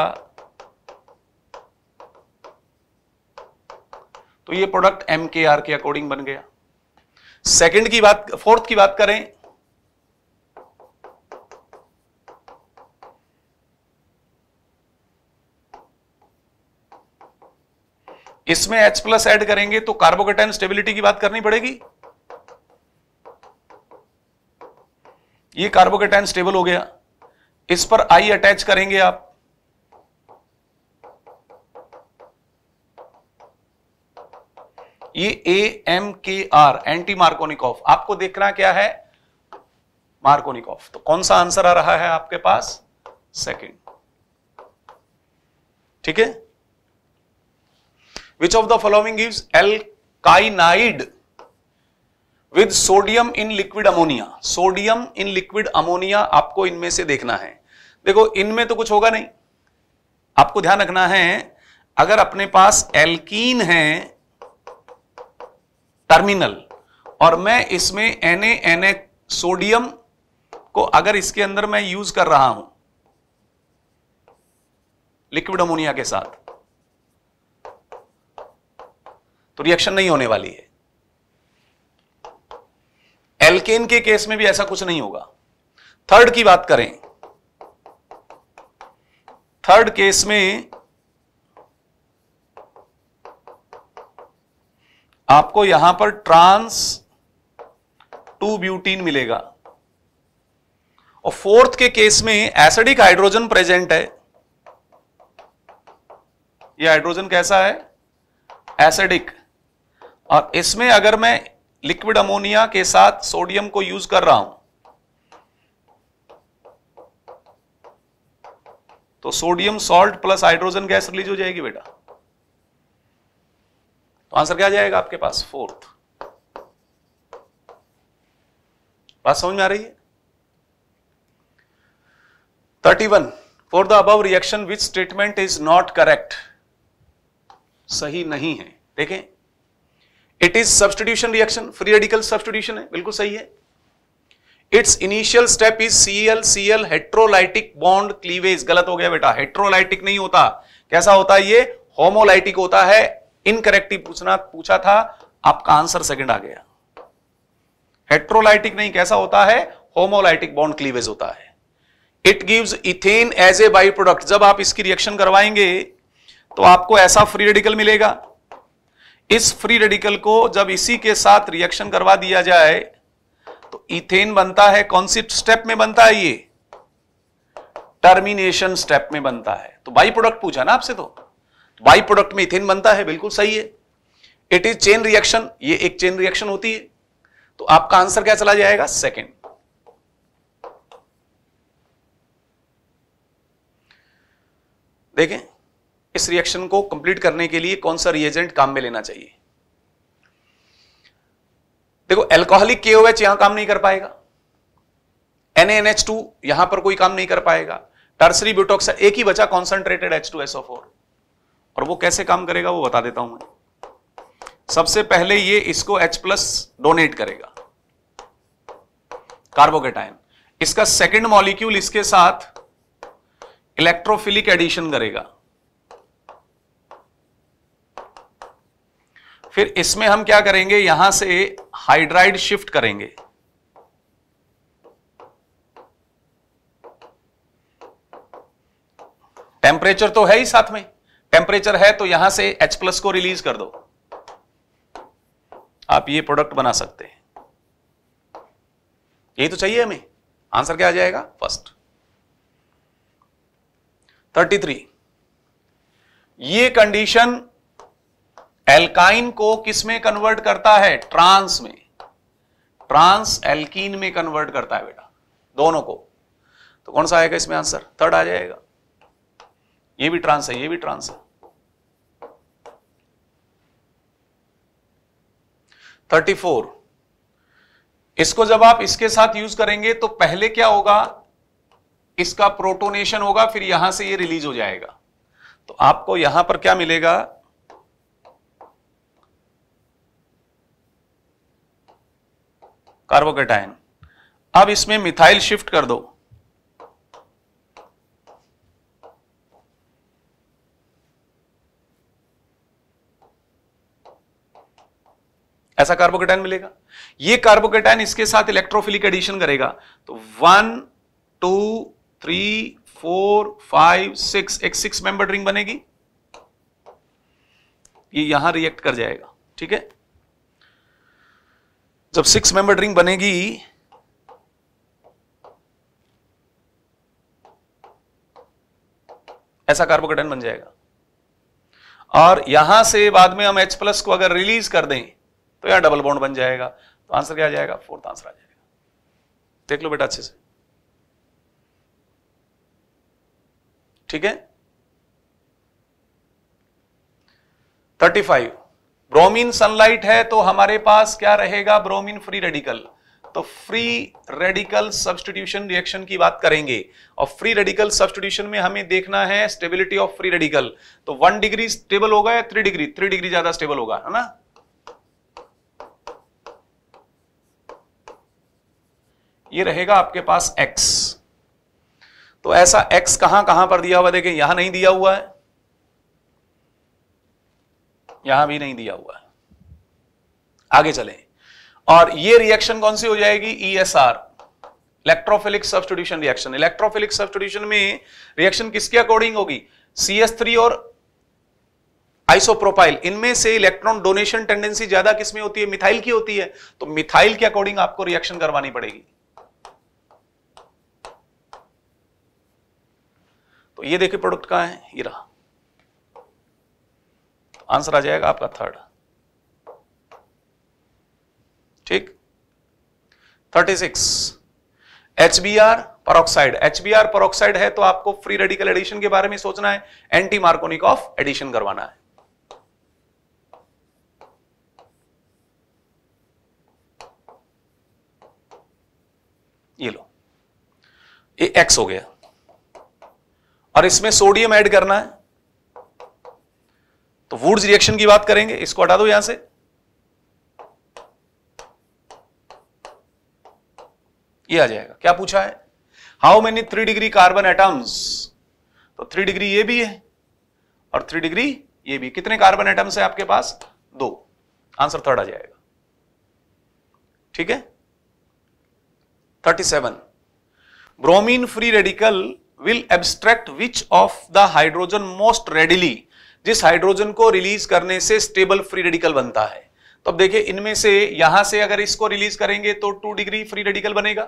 तो ये प्रोडक्ट एम आर के अकॉर्डिंग बन गया सेकंड की बात फोर्थ की बात करें इसमें H प्लस एड करेंगे तो कार्बोकेटाइन स्टेबिलिटी की बात करनी पड़ेगी ये कार्बोकेटाइन स्टेबल हो गया इस पर आई अटैच करेंगे आप ये A M K R anti Markovnikov आपको देखना क्या है मार्कोनिकॉफ तो कौन सा आंसर आ रहा है आपके पास सेकंड ठीक है which of the following gives alkynide with sodium in liquid ammonia sodium in liquid ammonia आपको इनमें से देखना है देखो इनमें तो कुछ होगा नहीं आपको ध्यान रखना है अगर अपने पास एल्कीन है टर्मिनल और मैं इसमें एन एन सोडियम को अगर इसके अंदर मैं यूज कर रहा हूं लिक्विड अमोनिया के साथ तो रिएक्शन नहीं होने वाली है एल्केन के केस में भी ऐसा कुछ नहीं होगा थर्ड की बात करें थर्ड केस में आपको यहां पर ट्रांस टू ब्यूटीन मिलेगा और फोर्थ के केस में एसिडिक हाइड्रोजन प्रेजेंट है यह हाइड्रोजन कैसा है एसिडिक और इसमें अगर मैं लिक्विड अमोनिया के साथ सोडियम को यूज कर रहा हूं तो sodium salt plus hydrogen gas release हो जाएगी बेटा तो आंसर क्या जाएगा आपके पास फोर्थ बात समझ में आ रही है thirty one for the above reaction which statement is not correct सही नहीं है देखें it is substitution reaction free radical substitution है बिल्कुल सही है it's initial step is C L C L heterolytic bond cleavage गलत हो गया बेटा हेट्रोलाइटिक नहीं होता कैसा होता है ये होमोलाइटिक होता है इनकरेक्टिव पूछना पूछा था आपका आंसर सेकंड आ गया हेट्रोलाइटिक नहीं कैसा होता है होमोलाइटिक बॉन्ड क्लीवेज होता है it gives ethane as a by product जब आप इसकी रिएक्शन करवाएंगे तो आपको ऐसा फ्री रेडिकल मिलेगा इस फ्री रेडिकल को जब इसी के साथ रिएक्शन करवा दिया जाए तो इथेन बनता है कौन सी स्टेप में बनता है ये टर्मिनेशन स्टेप में बनता है तो बाई प्रोडक्ट पूछा ना आपसे तो बाई तो प्रोडक्ट में इथेन बनता है बिल्कुल सही है इट इज चेन रिएक्शन ये एक चेन रिएक्शन होती है तो आपका आंसर क्या चला जाएगा सेकेंड देखें इस रिएक्शन को कंप्लीट करने के लिए कौन सा रिएजेंट काम में लेना चाहिए देखो एल्कोहलिक के ओएच यहां काम नहीं कर पाएगा टू यहां पर कोई काम नहीं कर पाएगा टर्सरी ब्यूटोक्साइड एक ही बचा कॉन्सेंट्रेटेड फोर और वो कैसे काम करेगा वो बता देता हूं मैं सबसे पहले ये इसको H प्लस डोनेट करेगा कार्बोकेटाइन इसका सेकंड मॉलिक्यूल इसके साथ इलेक्ट्रोफिलिक एडिशन करेगा फिर इसमें हम क्या करेंगे यहां से हाइड्राइड शिफ्ट करेंगे टेम्परेचर तो है ही साथ में टेम्परेचर है तो यहां से एच प्लस को रिलीज कर दो आप ये प्रोडक्ट बना सकते हैं यही तो चाहिए हमें आंसर क्या आ जाएगा फर्स्ट 33 ये कंडीशन एल्काइन को किस में कन्वर्ट करता है ट्रांस में ट्रांस एल्कीन में कन्वर्ट करता है बेटा दोनों को तो कौन सा आएगा इसमें आंसर थर्ड आ जाएगा ये भी ट्रांस है ये भी ट्रांस है थर्टी फोर इसको जब आप इसके साथ यूज करेंगे तो पहले क्या होगा इसका प्रोटोनेशन होगा फिर यहां से ये रिलीज हो जाएगा तो आपको यहां पर क्या मिलेगा कार्बोकेटाइन अब इसमें मिथाइल शिफ्ट कर दो ऐसा कार्बोकेटाइन मिलेगा ये कार्बोकेटाइन इसके साथ इलेक्ट्रोफिलिक एडिशन करेगा तो one two three four five six एक सिक्स मेंबर रिंग बनेगी ये यहां रिएक्ट कर जाएगा ठीक है जब सिक्स मेंबर रिंग बनेगी ऐसा कार्बोकेटाइन बन जाएगा और यहां से बाद में हम H प्लस को अगर रिलीज कर दें तो यहां डबल बॉन्ड बन जाएगा तो आंसर क्या आ जाएगा फोर्थ आंसर आ जाएगा देख लो बेटा अच्छे से ठीक है थर्टी फाइव ब्रोमीन सनलाइट है तो हमारे पास क्या रहेगा ब्रोमीन फ्री रेडिकल तो फ्री रेडिकल सब्सटीट्यूशन रिएक्शन की बात करेंगे और फ्री रेडिकल सब्सटीट्यूशन में हमें देखना है स्टेबिलिटी ऑफ फ्री रेडिकल तो वन डिग्री स्टेबल होगा या थ्री डिग्री थ्री डिग्री ज्यादा स्टेबल होगा है ना ये रहेगा आपके पास एक्स तो ऐसा एक्स कहां कहां पर दिया हुआ देखें यहां नहीं दिया हुआ है यहां भी नहीं दिया हुआ आगे चले और ये रिएक्शन कौन सी हो जाएगी E S R electrophilic substitution reaction electrophilic substitution में रिएक्शन किसके अकॉर्डिंग होगी सी एस थ्री और आइसोप्रोपाइल इनमें से इलेक्ट्रॉन डोनेशन टेंडेंसी ज्यादा किसमें होती है मिथाइल की होती है तो मिथाइल के अकॉर्डिंग आपको रिएक्शन करवानी पड़ेगी तो ये देखिए प्रोडक्ट कहां है ये रहा आंसर आ जाएगा आपका थर्ड ठीक 36 HBr परोक्साइड HBr परोक्साइड है तो आपको फ्री रेडिकल एडिशन के बारे में सोचना है एंटी मार्कोनिक ऑफ एडिशन करवाना है ये लो ये एक्स हो गया और इसमें सोडियम ऐड करना है तो वुड्स रिएक्शन की बात करेंगे इसको हटा दो यहां से ये आ जाएगा क्या पूछा है how many three degree carbon atoms तो थ्री डिग्री ये भी है और थ्री डिग्री ये भी कितने कार्बन एटम्स है आपके पास दो आंसर थर्ड आ जाएगा ठीक है thirty seven bromine free radical will abstract which of the hydrogen most readily जिस हाइड्रोजन को रिलीज करने से स्टेबल फ्री रेडिकल बनता है तो अब देखिए इनमें से यहां से अगर इसको रिलीज करेंगे तो टू डिग्री फ्री रेडिकल बनेगा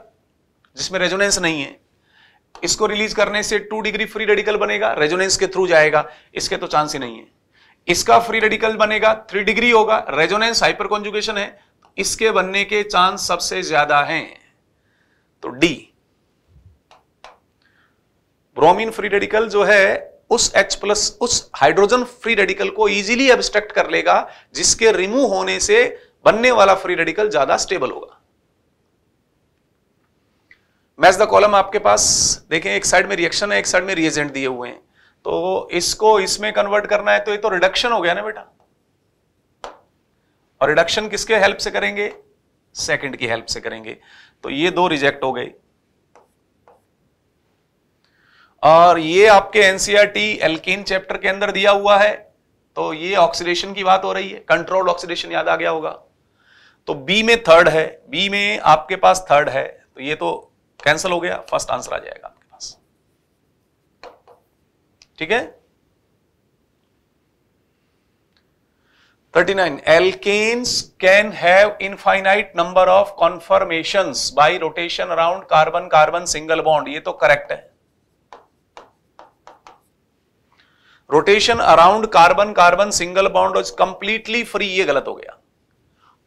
जिसमें रेजोनेंस नहीं है इसको रिलीज करने से टू डिग्री फ्री रेडिकल बनेगा रेजोनेंस के थ्रू जाएगा इसके तो चांस ही नहीं है इसका फ्री रेडिकल बनेगा थ्री डिग्री होगा रेजोनेंस हाइपर कॉन्जुगेशन है इसके बनने के चांस सबसे ज्यादा हैं तो डी ब्रोमीन फ्री रेडिकल जो है उस H प्लस उस हाइड्रोजन फ्री रेडिकल को इजीली एब्स्ट्रैक्ट कर लेगा जिसके रिमूव होने से बनने वाला फ्री रेडिकल ज्यादा स्टेबल होगा मैच द कॉलम आपके पास देखें एक साइड में रिएक्शन है एक साइड में रिएजेंट दिए हुए हैं तो इसको इसमें कन्वर्ट करना है तो ये तो रिडक्शन हो गया ना बेटा और रिडक्शन किसके हेल्प से करेंगे सेकेंड की हेल्प से करेंगे तो ये दो रिजेक्ट हो गई और ये आपके एनसीआरटी एल्किन चैप्टर के अंदर दिया हुआ है तो ये ऑक्सीडेशन की बात हो रही है कंट्रोल ऑक्सीडेशन याद आ गया होगा तो बी में थर्ड है बी में आपके पास थर्ड है तो ये तो कैंसिल हो गया फर्स्ट आंसर आ जाएगा आपके पास ठीक है thirty nine alkanes can have infinite number of conformation by rotation around carbon carbon single bond ये तो करेक्ट है rotation around carbon carbon single bond और कंप्लीटली फ्री ये गलत हो गया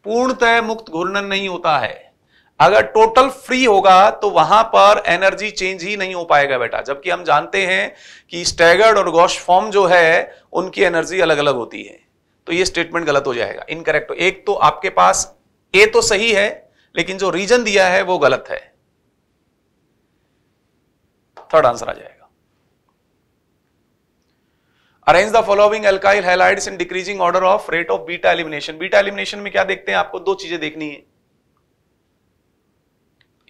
पूर्णतः मुक्त घूर्णन नहीं होता है अगर टोटल फ्री होगा तो वहां पर एनर्जी चेंज ही नहीं हो पाएगा बेटा जबकि हम जानते हैं कि स्टैगर्ड और गोश फॉर्म जो है उनकी एनर्जी अलग अलग होती है तो ये स्टेटमेंट गलत हो जाएगा इनकरेक्ट तो एक तो आपके पास ए तो सही है लेकिन जो रीजन दिया है वो गलत है थर्ड आंसर आ जाएगा arrange the following alkyl halides in decreasing order of rate of beta elimination beta elimination में क्या देखते हैं आपको दो चीजें देखनी है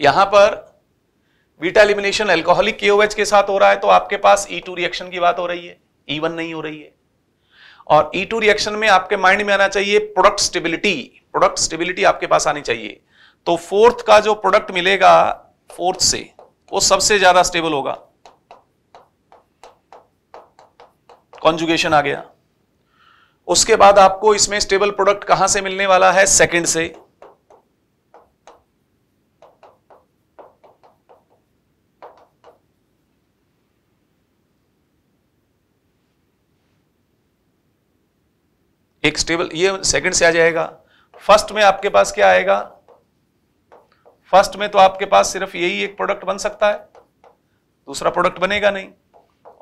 यहां पर बीटा एलिमिनेशन एल्कोहलिक केओएच के साथ हो रहा है तो आपके पास ई टू रिएक्शन की बात हो रही है ई e वन नहीं हो रही है और ई टू रिएक्शन में आपके माइंड में आना चाहिए प्रोडक्ट स्टेबिलिटी प्रोडक्ट स्टेबिलिटी आपके पास आनी चाहिए तो फोर्थ का जो प्रोडक्ट मिलेगा फोर्थ से वो सबसे ज्यादा स्टेबल होगा कॉन्जुगेशन आ गया उसके बाद आपको इसमें स्टेबल प्रोडक्ट कहां से मिलने वाला है सेकंड से एक स्टेबल ये सेकंड से आ जाएगा फर्स्ट में आपके पास क्या आएगा फर्स्ट में तो आपके पास सिर्फ यही एक प्रोडक्ट बन सकता है दूसरा प्रोडक्ट बनेगा नहीं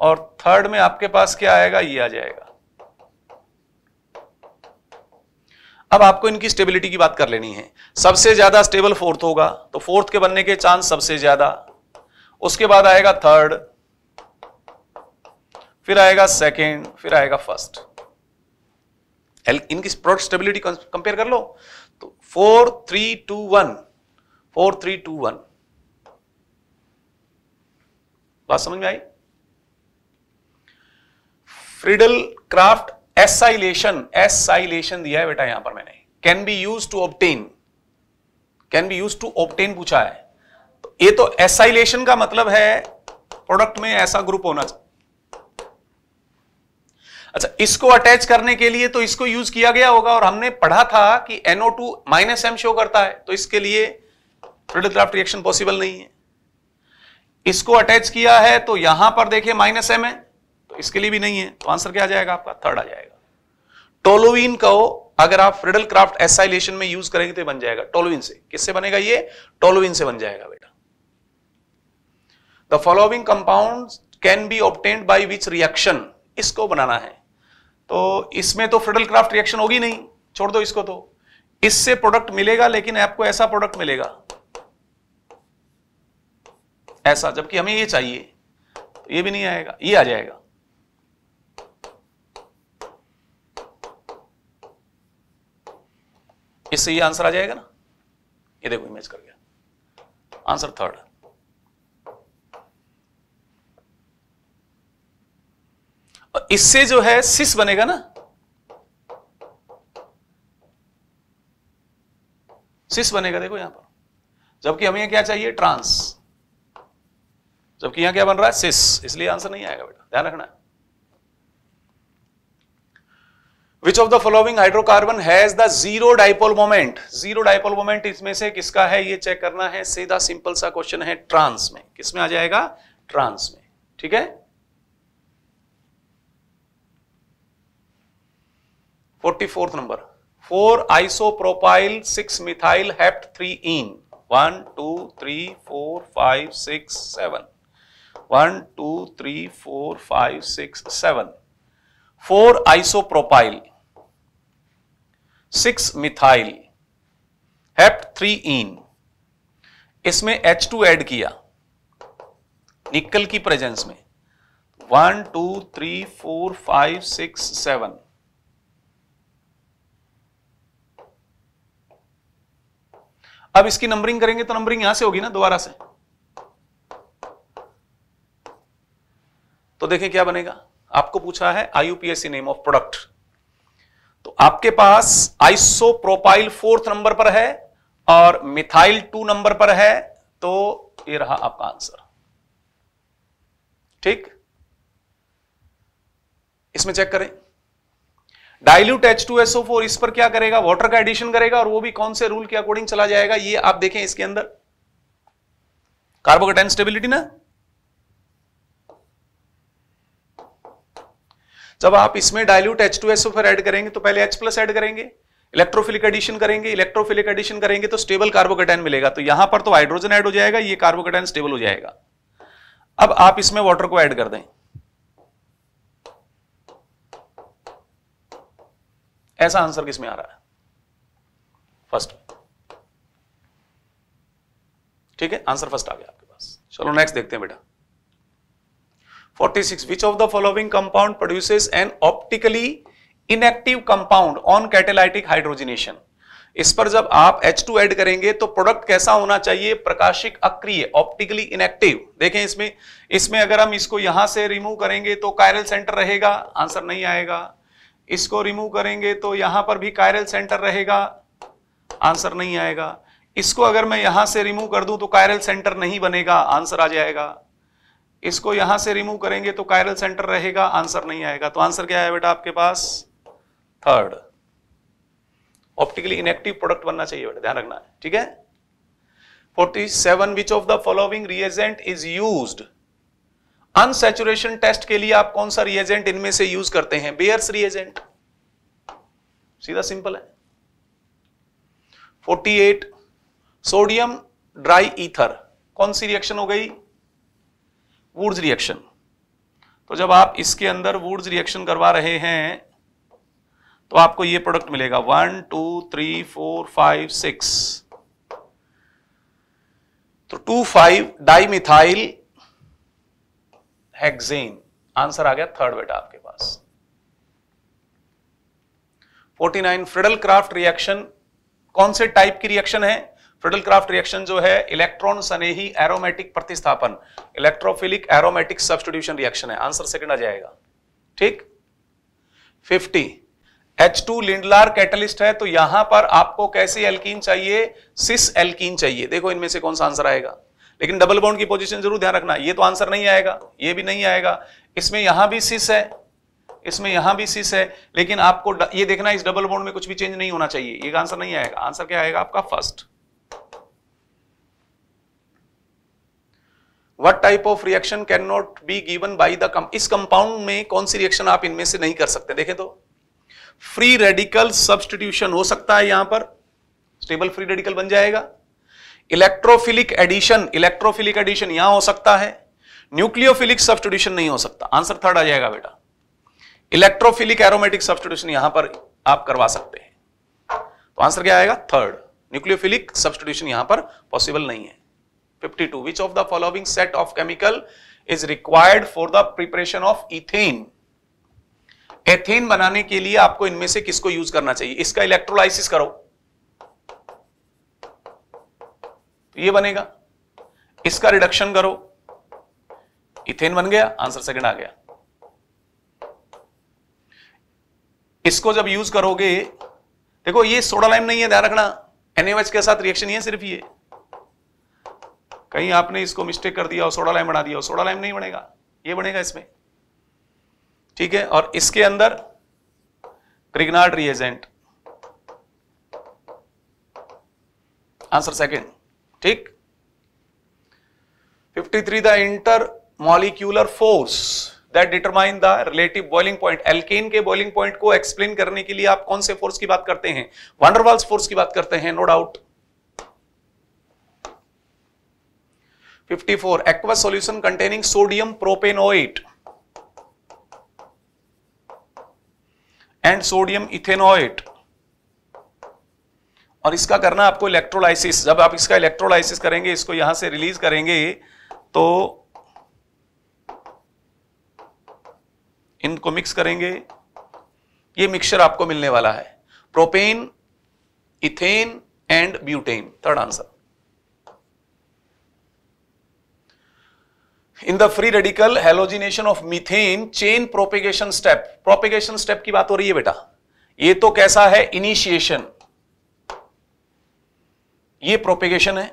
और थर्ड में आपके पास क्या आएगा ये आ जाएगा अब आपको इनकी स्टेबिलिटी की बात कर लेनी है सबसे ज्यादा स्टेबल फोर्थ होगा तो फोर्थ के बनने के चांस सबसे ज्यादा उसके बाद आएगा थर्ड फिर आएगा सेकेंड फिर आएगा फर्स्ट इनकी प्रोडक्ट स्टेबिलिटी कंपेयर कर लो तो four three two one four three two one बात समझ में आई फ्रिडल क्राफ्ट एसाइलेशन एसाइलेशन दिया है बेटा यहां पर मैंने can be use to obtain can be use to obtain पूछा है तो ये तो एसाइलेशन का मतलब है प्रोडक्ट में ऐसा ग्रुप होना चाहिए अच्छा इसको अटैच करने के लिए तो इसको यूज किया गया होगा और हमने पढ़ा था कि NO two minus M show करता है तो इसके लिए फ्रिडल क्राफ्ट रिएक्शन पॉसिबल नहीं है इसको अटैच किया है तो यहां पर देखिए माइनस एम है इसके लिए भी नहीं है तो आंसर क्या आ जाएगा आपका थर्ड आ जाएगा टोलोइन कहो अगर आप फ्रिडल क्राफ्ट एसाइलेशन में यूज करेंगे तो बन जाएगा टोलोविन से किससे बनेगा ये टोलोविन से बन जाएगा बेटा the following compound can be obtained by which reaction इसको बनाना है तो इसमें तो फ्रिडल क्राफ्ट रिएक्शन होगी नहीं छोड़ दो इसको तो इससे प्रोडक्ट मिलेगा लेकिन आपको ऐसा प्रोडक्ट मिलेगा ऐसा जबकि हमें ये चाहिए तो ये भी नहीं आएगा ये आ जाएगा इससे ये आंसर आ जाएगा ना ये देखो इमेज कर गया आंसर थर्ड और इससे जो है सिस बनेगा ना सिस बनेगा देखो यहां पर जबकि हमें क्या चाहिए ट्रांस जबकि यहां क्या बन रहा है सिस इसलिए आंसर नहीं आएगा बेटा ध्यान रखना है which of the following hydrocarbon has the zero dipole moment zero dipole moment इसमें से किसका है ये चेक करना है सीधा सिंपल सा क्वेश्चन है ट्रांस में किसमें आ जाएगा ट्रांस में ठीक है forty fourth number four isopropyl six methyl hept three yne one two three four five six seven one two three four five six seven four isopropyl six methyl hept three yne इसमें H two add किया nickel की presence में one two three four five six seven अब इसकी numbering करेंगे तो numbering यहां से होगी ना दोबारा से तो देखें क्या बनेगा आपको पूछा है आईयूपीएससी नेम ऑफ प्रोडक्ट तो आपके पास आइसोप्रोपाइल फोर्थ नंबर पर है और मिथाइल टू नंबर पर है तो ये रहा आपका आंसर ठीक इसमें चेक करें डाइल्यूट फोर इस पर क्या करेगा वाटर का एडिशन करेगा और वो भी कौन से रूल के अकॉर्डिंग चला जाएगा ये आप देखें इसके अंदर कार्बोकटेन स्टेबिलिटी ना जब आप इसमें dilute H two S O add करेंगे तो पहले एच प्लस एड करेंगे इलेक्ट्रोफिलिक एडिशन करेंगे इलेक्ट्रोफिलिक एडिशन करेंगे तो स्टेबल कार्बोकेटाइन मिलेगा तो यहां पर तो हाइड्रोजन एड हो जाएगा ये कार्बोकेटाइन स्टेबल हो जाएगा अब आप इसमें वाटर को ऐड कर दें ऐसा आंसर किसमें आ रहा है फर्स्ट ठीक है आंसर फर्स्ट आ गया आपके पास चलो नेक्स्ट देखते हैं बेटा 46 which of the following compound produces an optically inactive compound on catalytic hydrogenation इस पर जब आप H2 ऐड करेंगे तो प्रोडक्ट कैसा होना चाहिए प्रकाशिक अक्रिय ऑप्टिकली इनएक्टिव देखें इसमें इसमें अगर हम इसको यहां से रिमूव करेंगे तो कायरल सेंटर रहेगा आंसर नहीं आएगा इसको रिमूव करेंगे तो यहां पर भी कायरल सेंटर रहेगा आंसर नहीं आएगा इसको अगर मैं यहां से रिमूव कर दूं तो कायरल सेंटर नहीं बनेगा आंसर आ जाएगा इसको यहां से रिमूव करेंगे तो कायरल सेंटर रहेगा आंसर नहीं आएगा तो आंसर क्या है बेटा आपके पास थर्ड ऑप्टिकली इनएक्टिव प्रोडक्ट बनना चाहिए बेटा ध्यान रखना है ठीक है 47 which of the following reagent is use unsaturation test के लिए आप कौन सा रिएजेंट इनमें से यूज करते हैं बेयर्स रिएजेंट सीधा सिंपल है 48 सोडियम ड्राई ईथर कौन सी रिएक्शन हो गई वुड्स रिएक्शन तो जब आप इसके अंदर वुड्स रिएक्शन करवा रहे हैं तो आपको ये प्रोडक्ट मिलेगा one two three four five six तो two five methyl hexane answer आ गया थर्ड बेटा आपके पास 49 फ्रिडल क्राफ्ट रिएक्शन कौन से टाइप की रिएक्शन है फ्रिडल क्राफ्ट रिएक्शन जो है इलेक्ट्रॉन स्नेही एरोमेटिक प्रतिस्थापन इलेक्ट्रोफिलिक एरोमेटिक सब्सटीट्यूशन रिएक्शन है आंसर सेकंड आ जाएगा ठीक 50 टू लिंडलार कैटलिस्ट है तो यहां पर आपको कैसी एल्कीन चाहिए सिस एल्कीन चाहिए देखो इनमें से कौन सा आंसर आएगा लेकिन डबल बाउंड की पोजिशन जरूर ध्यान रखना ये तो आंसर नहीं आएगा ये भी नहीं आएगा इसमें यहां भी सिस है इसमें यहां भी सिस है लेकिन आपको ये देखना इस डबल बॉन्ड में कुछ भी चेंज नहीं होना चाहिए ये आंसर नहीं आएगा आंसर क्या आएगा आपका first what type of reaction can not be given by the इस कंपाउंड में कौन सी रिएक्शन आप इनमें से नहीं कर सकते देखें तो फ्री रेडिकल सब्सटीट्यूशन हो सकता है यहां पर स्टेबल फ्री रेडिकल बन जाएगा इलेक्ट्रोफिलिक एडिशन इलेक्ट्रोफिलिक एडिशन यहां हो सकता है न्यूक्लियोफिलिक सब्सटीट्यूशन नहीं हो सकता आंसर थर्ड आ जाएगा बेटा इलेक्ट्रोफिलिक एरोमेटिक सब्सटीट्यूशन यहां पर आप करवा सकते हैं तो आंसर क्या आएगा थर्ड न्यूक्लियोफिलिक सब्सटीट्यूशन यहां पर पॉसिबल नहीं है 52 which of the following set of chemical is required for the preparation of ethane ethane बनाने के लिए आपको इनमें से किसको यूज करना चाहिए इसका इलेक्ट्रोलाइसिस करो तो ये बनेगा इसका रिडक्शन करो इथेन बन गया आंसर सेकंड आ गया इसको जब यूज करोगे देखो ये सोडा लाइम नहीं है ध्यान रखना एनएमएच के साथ रिएक्शन है सिर्फ ये कहीं आपने इसको मिस्टेक कर दिया और सोडा लाइम बना दिया और सोडा लाइम नहीं बनेगा ये बनेगा इसमें ठीक है और इसके अंदर क्रिग्नार्ड रिएजेंट आंसर सेकेंड ठीक 53 intermolecular force that determine the relative boiling point alkane के बॉइलिंग पॉइंट को एक्सप्लेन करने के लिए आप कौन से फोर्स की बात करते हैं वंडरवाल्स फोर्स की बात करते हैं no no doubt 54 aqueous solution containing sodium propanoate and sodium ethanoate और इसका करना आपको इलेक्ट्रोलाइसिस जब आप इसका इलेक्ट्रोलाइसिस करेंगे इसको यहां से रिलीज करेंगे तो इनको मिक्स करेंगे ये मिक्सचर आपको मिलने वाला है propane ethane and butane third answer in the free radical halogenation of methane chain propagation step propagation step की बात हो रही है बेटा ये तो कैसा है इनिशिएशन ये प्रोपेगेशन है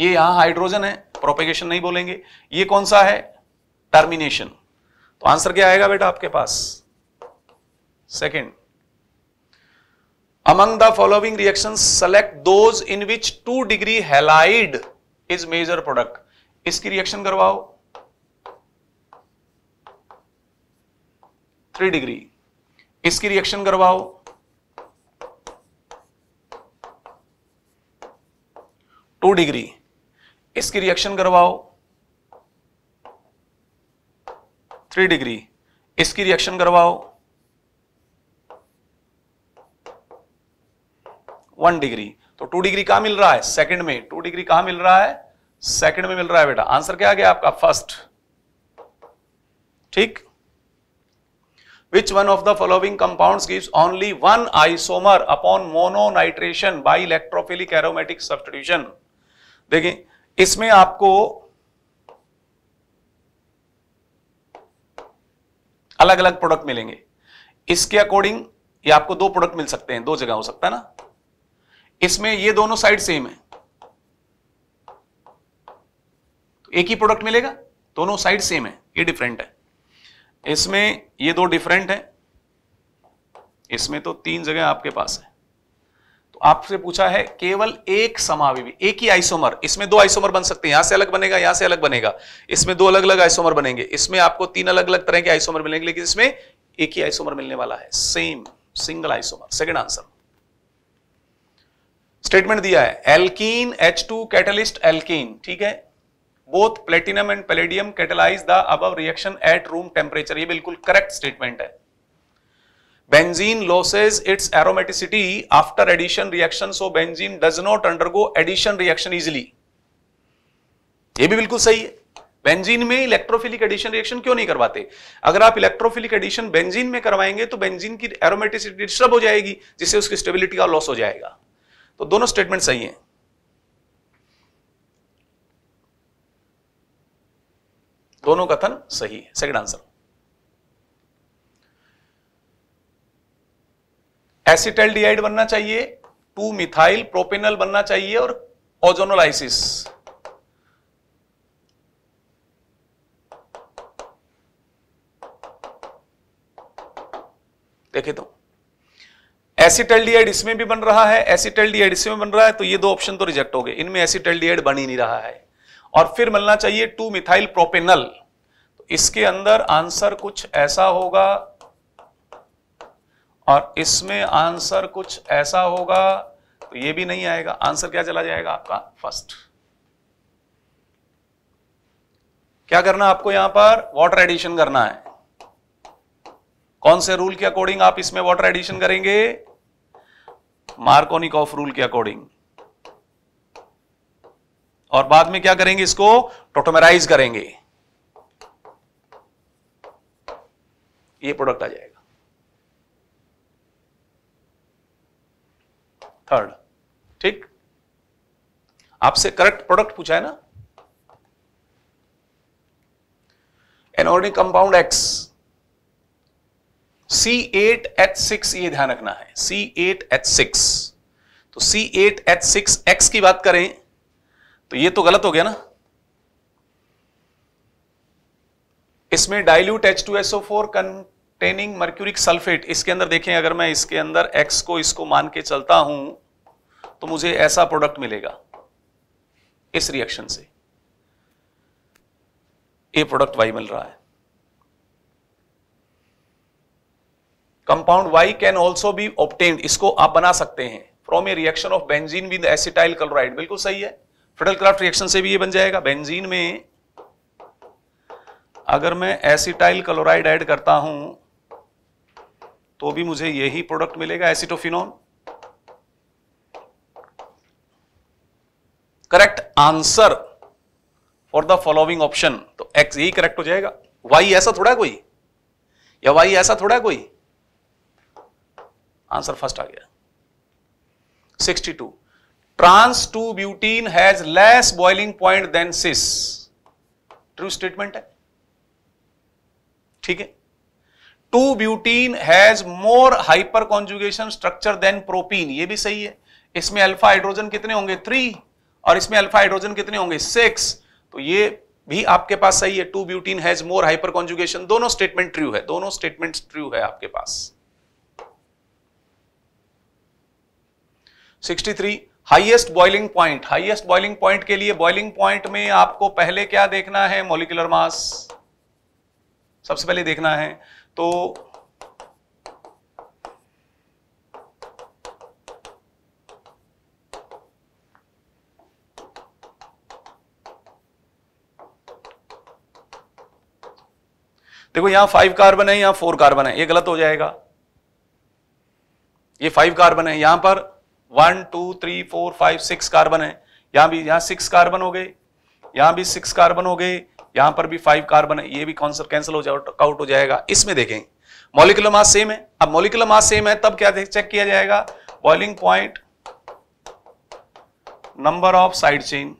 ये यहां हाइड्रोजन है प्रोपेगेशन नहीं बोलेंगे ये कौन सा है टर्मिनेशन तो आंसर क्या आएगा बेटा आपके पास second among the following reaction select those in which two degree halide is major product इसकी रिएक्शन करवाओ थ्री डिग्री इसकी रिएक्शन करवाओ टू डिग्री इसकी रिएक्शन करवाओ थ्री डिग्री इसकी रिएक्शन करवाओ वन डिग्री तो टू डिग्री कहां मिल रहा है सेकंड में टू डिग्री कहां मिल रहा है सेकंड में मिल रहा है बेटा आंसर क्या आ गया आपका फर्स्ट ठीक which one of the following compound gives only one isomer upon mononitration by electrophilic aromatic substitution देखिए इसमें आपको अलग अलग प्रोडक्ट मिलेंगे इसके अकॉर्डिंग ये आपको दो प्रोडक्ट मिल सकते हैं दो जगह हो सकता है ना इसमें ये दोनों साइड सेम है तो एक ही प्रोडक्ट मिलेगा दोनों साइड सेम है ये डिफरेंट है इसमें ये दो डिफरेंट है इसमें तो तीन जगह आपके पास है तो आपसे पूछा है केवल एक समावि एक ही आइसोमर इसमें दो आइसोमर बन सकते हैं यहां से अलग बनेगा यहां से अलग बनेगा इसमें दो अलग अलग आइसोमर बनेंगे इसमें आपको तीन अलग अलग तरह के आइसोमर मिलेंगे लेकिन इसमें एक ही आइसोमर मिलने वाला है same single isomer second answer statement दिया है alkene H two catalyst alkene ठीक है both platinum and palladium catalyse the above reaction at room temperature ये बिल्कुल करेक्ट स्टेटमेंट है benzene loses its aromaticity after addition reaction so benzene does not undergo addition reaction easily ये भी बिल्कुल सही है बेंजीन में इलेक्ट्रोफिलिक एडिशन रिएक्शन क्यों नहीं करवाते अगर आप इलेक्ट्रोफिलिक एडिशन बेंजीन में करवाएंगे तो बेंजीन की एरोमेटिसिटी डिस्टर्ब हो जाएगी जिससे उसकी स्टेबिलिटी का लॉस हो जाएगा तो दोनों स्टेटमेंट सही हैं दोनों कथन सही है सेकंड आंसर एसिटाइल डीआइड बनना चाहिए टू मिथाइल प्रोपेनल बनना चाहिए और ओजोनोलाइसिस देखे तो एसिटल्डिहाइड इसमें भी बन रहा है एसिटल्डिहाइड इसमें बन रहा है तो ये दो ऑप्शन तो रिजेक्ट हो गए इनमें एसिटल्डिहाइड बन ही नहीं रहा है और फिर मिलना चाहिए टू मिथाइल प्रोपेनल तो इसके अंदर आंसर कुछ ऐसा होगा और इसमें आंसर कुछ ऐसा होगा तो ये भी नहीं आएगा आंसर क्या चला जाएगा आपका फर्स्ट क्या करना आपको यहां पर वाटर एडिशन करना है कौन से रूल के अकॉर्डिंग आप इसमें वाटर एडिशन करेंगे मार्कोनिक ऑफ रूल के अकॉर्डिंग और बाद में क्या करेंगे इसको टोटोमेराइज करेंगे ये प्रोडक्ट आ जाएगा थर्ड ठीक आपसे करेक्ट प्रोडक्ट पूछा है ना एनऑर्डिक compound X C eight H six ये ध्यान रखना है सी एट एच सिक्स तो C eight H six X की बात करें तो ये तो गलत हो गया ना इसमें dilute four containing mercuric sulphate इसके अंदर देखें अगर मैं इसके अंदर एक्स को इसको मान के चलता हूं तो मुझे ऐसा प्रोडक्ट मिलेगा इस रिएक्शन से ये प्रोडक्ट वाई मिल रहा है compound Y can also be obtained इसको आप बना सकते हैं from a reaction of benzene with acetyl chloride बिल्कुल सही है फ्रेडल क्राफ्ट रिएक्शन से भी ये बन जाएगा बेंजीन में अगर मैं एसिटाइल क्लोराइड ऐड करता हूं तो भी मुझे यही प्रोडक्ट मिलेगा acetophenone correct answer for the following option तो एक्स यही करेक्ट हो जाएगा वाई ऐसा थोड़ा कोई या वाई ऐसा थोड़ा कोई आंसर फर्स्ट आ गया 62 trans two butene has less boiling point than cis true statement है ठीक है two butene has more hyperconjugation structure than propene ये भी सही है इसमें अल्फा हाइड्रोजन कितने होंगे थ्री और इसमें अल्फा हाइड्रोजन कितने होंगे सिक्स तो ये भी आपके पास सही है two butene has more hyperconjugation दोनों स्टेटमेंट ट्रू है दोनों स्टेटमेंट ट्रू है आपके पास 63 highest boiling point highest boiling point के लिए बॉइलिंग पॉइंट में आपको पहले क्या देखना है मोलिकुलर मास सबसे पहले देखना है तो देखो यहां फाइव कार्बन है यहां फोर कार्बन है ये गलत हो जाएगा ये फाइव कार्बन है यहां पर one two three four five six carbon है यहां भी यहां सिक्स कार्बन हो गए यहां भी सिक्स कार्बन हो गए यहां पर भी फाइव कार्बन है ये भी सा कैंसिल हो जाओ आउट हो जाएगा इसमें देखें मोलिकुलर मास सेम है अब मोलिकुलर मास सेम है तब क्या चेक किया जाएगा boiling point number of side chain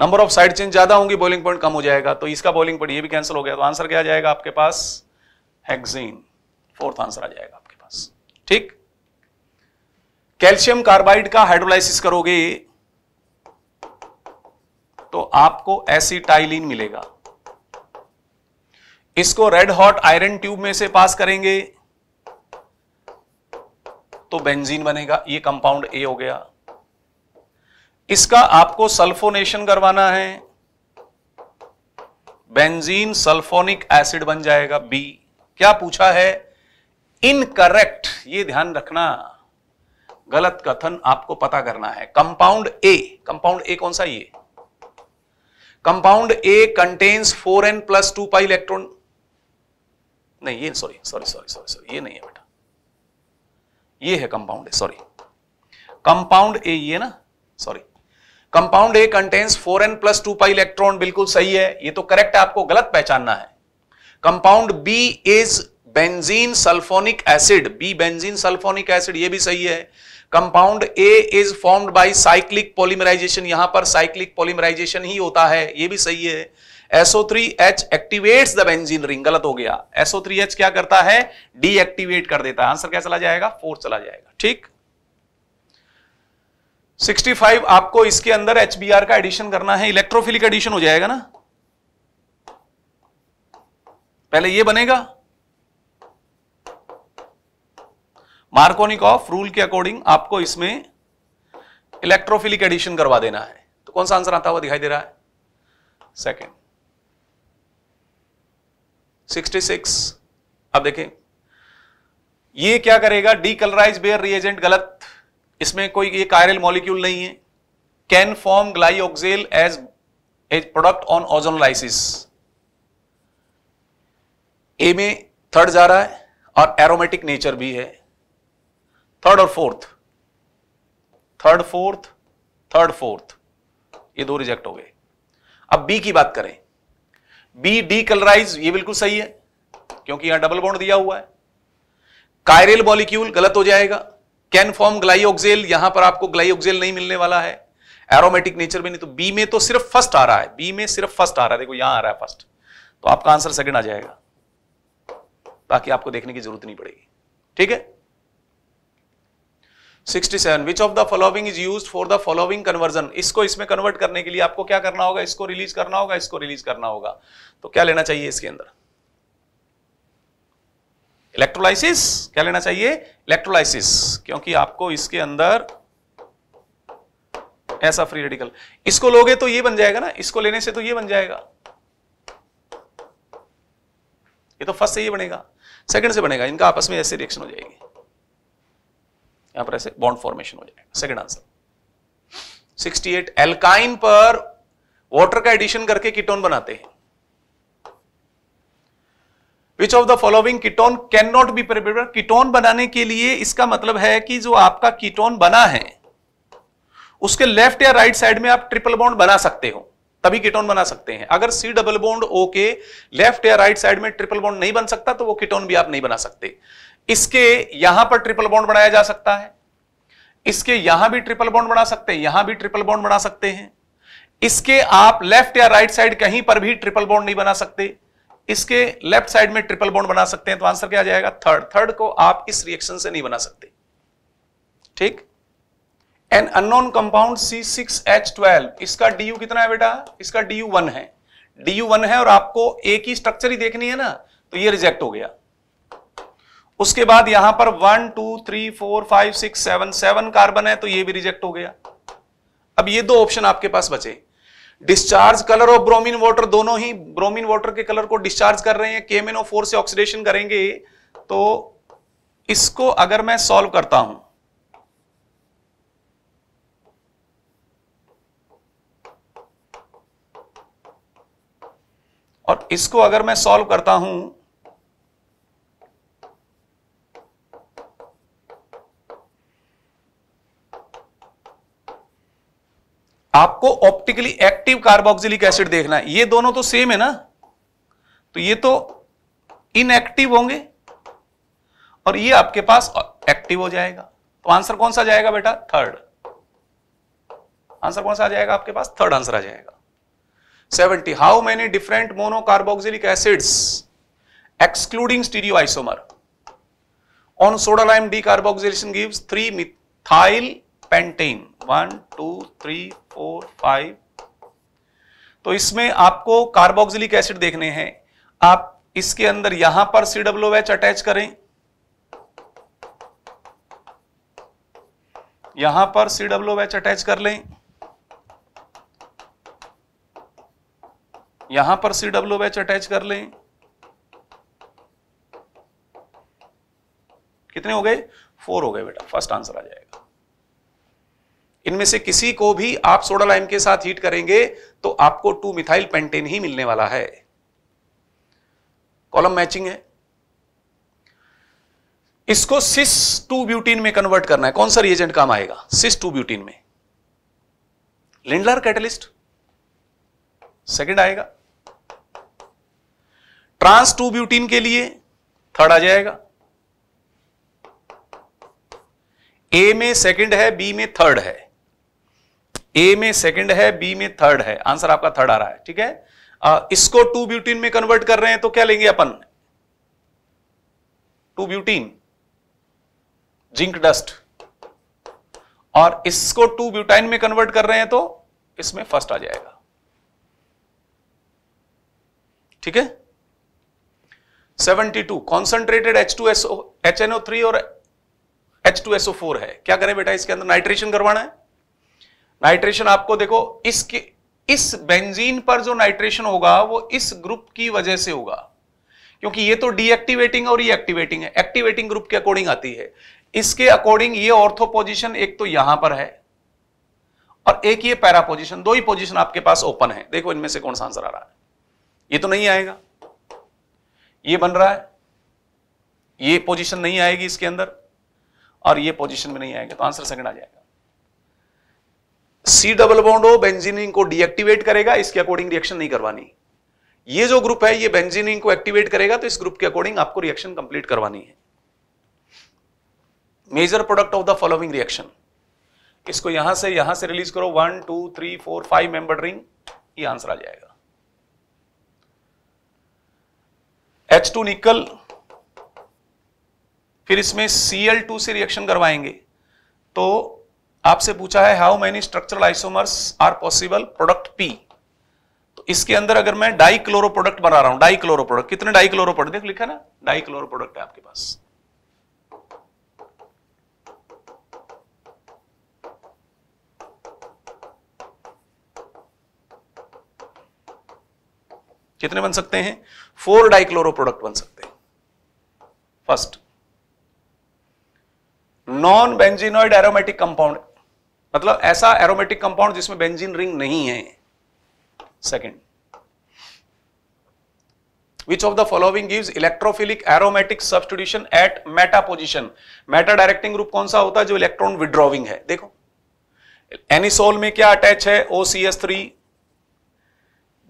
number of side chain ज्यादा होंगी बॉइलिंग पॉइंट कम हो जाएगा तो इसका बॉइलिंग पॉइंट ये भी कैंसिल हो गया तो आंसर क्या आ जाएगा आपके पास हेक्सिन फोर्थ आंसर आ जाएगा ठीक कैल्शियम कार्बाइड का हाइड्रोलाइसिस करोगे तो आपको एसिटाइलिन मिलेगा इसको रेड हॉट आयरन ट्यूब में से पास करेंगे तो बेंजीन बनेगा ये कंपाउंड ए हो गया इसका आपको सल्फोनेशन करवाना है बेंजीन सल्फोनिक एसिड बन जाएगा बी क्या पूछा है इनकरेक्ट ये ध्यान रखना गलत कथन आपको पता करना है कंपाउंड ए कंपाउंड ए कौन सा ये compound A contains four N plus two pi electron नहीं ये sorry sorry sorry sorry sorry ये नहीं है बेटा ये है compound A sorry compound A ये ना sorry compound A contains four N plus two pi electron बिल्कुल सही है ये तो करेक्ट है आपको गलत पहचानना है compound B is benzene sulphonic acid B benzene sulphonic acid ये भी सही है compound A is formed by cyclic polymerisation यहां पर साइक्लिक पॉलीमराइजेशन ही होता है ये भी सही है SO3H activate the benzene ring गलत हो गया SO3H क्या करता है डीएक्टिवेट कर देता है आंसर क्या चला जाएगा फोर चला जाएगा ठीक 65 आपको इसके अंदर HBr का एडिशन करना है इलेक्ट्रोफिलिक एडिशन हो जाएगा ना पहले ये बनेगा मार्कोनिक ऑफ रूल के अकॉर्डिंग आपको इसमें इलेक्ट्रोफिलिक एडिशन करवा देना है तो कौन सा आंसर आता हुआ दिखाई दे रहा है सेकेंड 66 अब देखें ये क्या करेगा डीकलराइज बेयर रिएजेंट गलत इसमें कोई ये कायरल मॉलिक्यूल नहीं है can form glyoxal as a product on ozonolysis A में थर्ड जा रहा है और एरोमेटिक नेचर भी है थर्ड और fourth third fourth third fourth ये दो रिजेक्ट हो गए अब बी की बात करें बी डी कलराइज ये बिल्कुल सही है क्योंकि यहां डबल बॉन्ड दिया हुआ है कायरेल मॉलिक्यूल गलत हो जाएगा कैन फॉर्म ग्लाइओक्सेल यहां पर आपको ग्लाइओक्सेल नहीं मिलने वाला है एरोमेटिक नेचर में नहीं तो बी में तो सिर्फ फर्स्ट आ रहा है बी में सिर्फ फर्स्ट आ रहा है देखो यहां आ रहा है फर्स्ट तो आपका आंसर सेकंड आ जाएगा बाकी आपको देखने की जरूरत नहीं पड़ेगी ठीक है 67 which of the following is used for the following conversion इसको इसमें कन्वर्ट करने के लिए आपको क्या करना होगा इसको रिलीज करना होगा इसको रिलीज करना होगा तो क्या लेना चाहिए इसके अंदर इलेक्ट्रोलाइसिस क्या लेना चाहिए इलेक्ट्रोलाइसिस क्योंकि आपको इसके अंदर ऐसा फ्री रेडिकल इसको लोगे तो ये बन जाएगा ना इसको लेने से तो ये बन जाएगा ये तो फर्स्ट से ये बनेगा सेकंड से बनेगा इनका आपस में ऐसे रिएक्शन हो जाएगी यहां पर ऐसे बॉन्ड फॉर्मेशन हो जाएगा सेकंड आंसर 68 एल्काइन पर वाटर का एडिशन करके कीटोन बनाते हैं which of the following ketone can not be prepare ketone बनाने के लिए इसका मतलब है कि जो आपका कीटोन बना है उसके लेफ्ट या राइट साइड में आप ट्रिपल बॉन्ड बना सकते हो तभी कीटोन बना सकते हैं अगर C double bond okay left या राइट साइड में ट्रिपल बॉन्ड नहीं बन सकता तो वो कीटोन भी आप नहीं बना सकते इसके यहां पर ट्रिपल बॉन्ड बनाया जा सकता है इसके यहां भी ट्रिपल बॉन्ड बना सकते हैं यहां भी ट्रिपल बॉन्ड बना सकते हैं इसके आप लेफ्ट या राइट साइड कहीं पर भी ट्रिपल बॉन्ड नहीं बना सकते इसके लेफ्ट साइड में ट्रिपल बॉन्ड बना सकते हैं तो आंसर क्या आ जाएगा थर्ड थर्ड को आप इस रिएक्शन से नहीं बना सकते ठीक an unknown compound C six H twelve इसका डी यू कितना है बेटा इसका डी यू वन है डी यू वन है और आपको एक ही स्ट्रक्चर ही देखनी है ना तो ये रिजेक्ट हो गया उसके बाद यहां पर one two three four five six seven seven carbon है तो ये भी रिजेक्ट हो गया अब ये दो ऑप्शन आपके पास बचे डिस्चार्ज कलर और ब्रोमीन वाटर दोनों ही ब्रोमीन वाटर के कलर को डिस्चार्ज कर रहे हैं केमेनो फोर से ऑक्सीडेशन करेंगे तो इसको अगर मैं सॉल्व करता हूं और इसको अगर मैं सॉल्व करता हूं आपको ऑप्टिकली एक्टिव कार्बोक्सिलिक एसिड देखना है ये दोनों तो सेम है ना तो ये तो इनएक्टिव होंगे और ये आपके पास एक्टिव हो जाएगा तो आंसर कौन सा जाएगा बेटा थर्ड आंसर कौन सा आ जाएगा आपके पास थर्ड आंसर आ जाएगा 70 how many different monocarboxylic acids excluding stereo isomer on soda lime decarboxylation gives three methyl pentane one two three four five तो इसमें आपको कार्बोक्सिलिक एसिड देखने हैं आप इसके अंदर यहां पर सी डब्ल्यू एच अटैच करें यहां पर सी डब्ल्यू एच अटैच कर लें यहां पर सी डब्ल्यू एच अटैच कर लें कितने हो गए फोर हो गए बेटा फर्स्ट आंसर आ जाएगा इनमें से किसी को भी आप सोडा लाइम के साथ हीट करेंगे तो आपको टू मिथाइल पेंटेन ही मिलने वाला है कॉलम मैचिंग है इसको सिस टू ब्यूटीन में कन्वर्ट करना है कौन सा रिएजेंट काम आएगा सिस टू ब्यूटीन में लिंडलर कैटलिस्ट सेकंड आएगा ट्रांस टू ब्यूटीन के लिए थर्ड आ जाएगा ए में सेकंड है बी में थर्ड है ए में सेकंड है बी में थर्ड है आंसर आपका थर्ड आ रहा है ठीक है आ, इसको टू ब्यूटीन में कन्वर्ट कर रहे हैं तो क्या लेंगे अपन टू ब्यूटीन जिंक डस्ट और इसको टू ब्यूटाइन में कन्वर्ट कर रहे हैं तो इसमें फर्स्ट आ जाएगा ठीक है 72 कॉन्सेंट्रेटेड H2SO HNO3 और H2SO4 है क्या करें बेटा इसके अंदर नाइट्रेशन करवाना है नाइट्रेशन आपको देखो इसके इस बेंजीन पर जो नाइट्रेशन होगा वो इस ग्रुप की वजह से होगा क्योंकि ये तो डीएक्टिवेटिंग और ये एक्टिवेटिंग है एक्टिवेटिंग ग्रुप के अकॉर्डिंग आती है इसके अकॉर्डिंग ये ऑर्थो पोजिशन एक तो यहां पर है और एक ये पैरा पोजिशन दो ही पोजिशन आपके पास ओपन है देखो इनमें से कौन सा आंसर आ रहा है ये तो नहीं आएगा ये बन रहा है ये पोजिशन नहीं आएगी इसके अंदर और ये पोजिशन में नहीं आएगा तो आंसर सेकंड आ जाएगा सी डबल बॉन्ड हो बेंजीनिंग को डीएक्टिवेट करेगा इसके अकॉर्डिंग रिएक्शन नहीं करवानी ये जो ग्रुप है ये बेंजीनिंग को एक्टिवेट करेगा तो इस ग्रुप के अकॉर्डिंग आपको रिएक्शन कंप्लीट करवानी है major product of the following reaction इसको यहां से यहां से रिलीज करो one two three four five member ring ये आंसर आ जाएगा एच टू निकल फिर इसमें Cl2 से रिएक्शन करवाएंगे तो आपसे पूछा है how many structural isomers are possible product P तो इसके अंदर अगर मैं डाई क्लोरो प्रोडक्ट बना रहा हूं डाई क्लोरो प्रोडक्ट कितने डाई क्लोरो प्रोडक्ट देख लिखा ना डाई क्लोरो प्रोडक्ट है आपके पास कितने बन सकते हैं फोर डाइक्लोरो प्रोडक्ट बन सकते हैं first non benzenoid aromatic compound मतलब ऐसा एरोमेटिक कंपाउंड जिसमें बेंजीन रिंग नहीं है second which of the following gives electrophilic aromatic substitution at meta position meta directing group कौन सा होता है जो इलेक्ट्रॉन withdrawing है देखो एनिसोल में क्या अटैच है ओ सी एस थ्री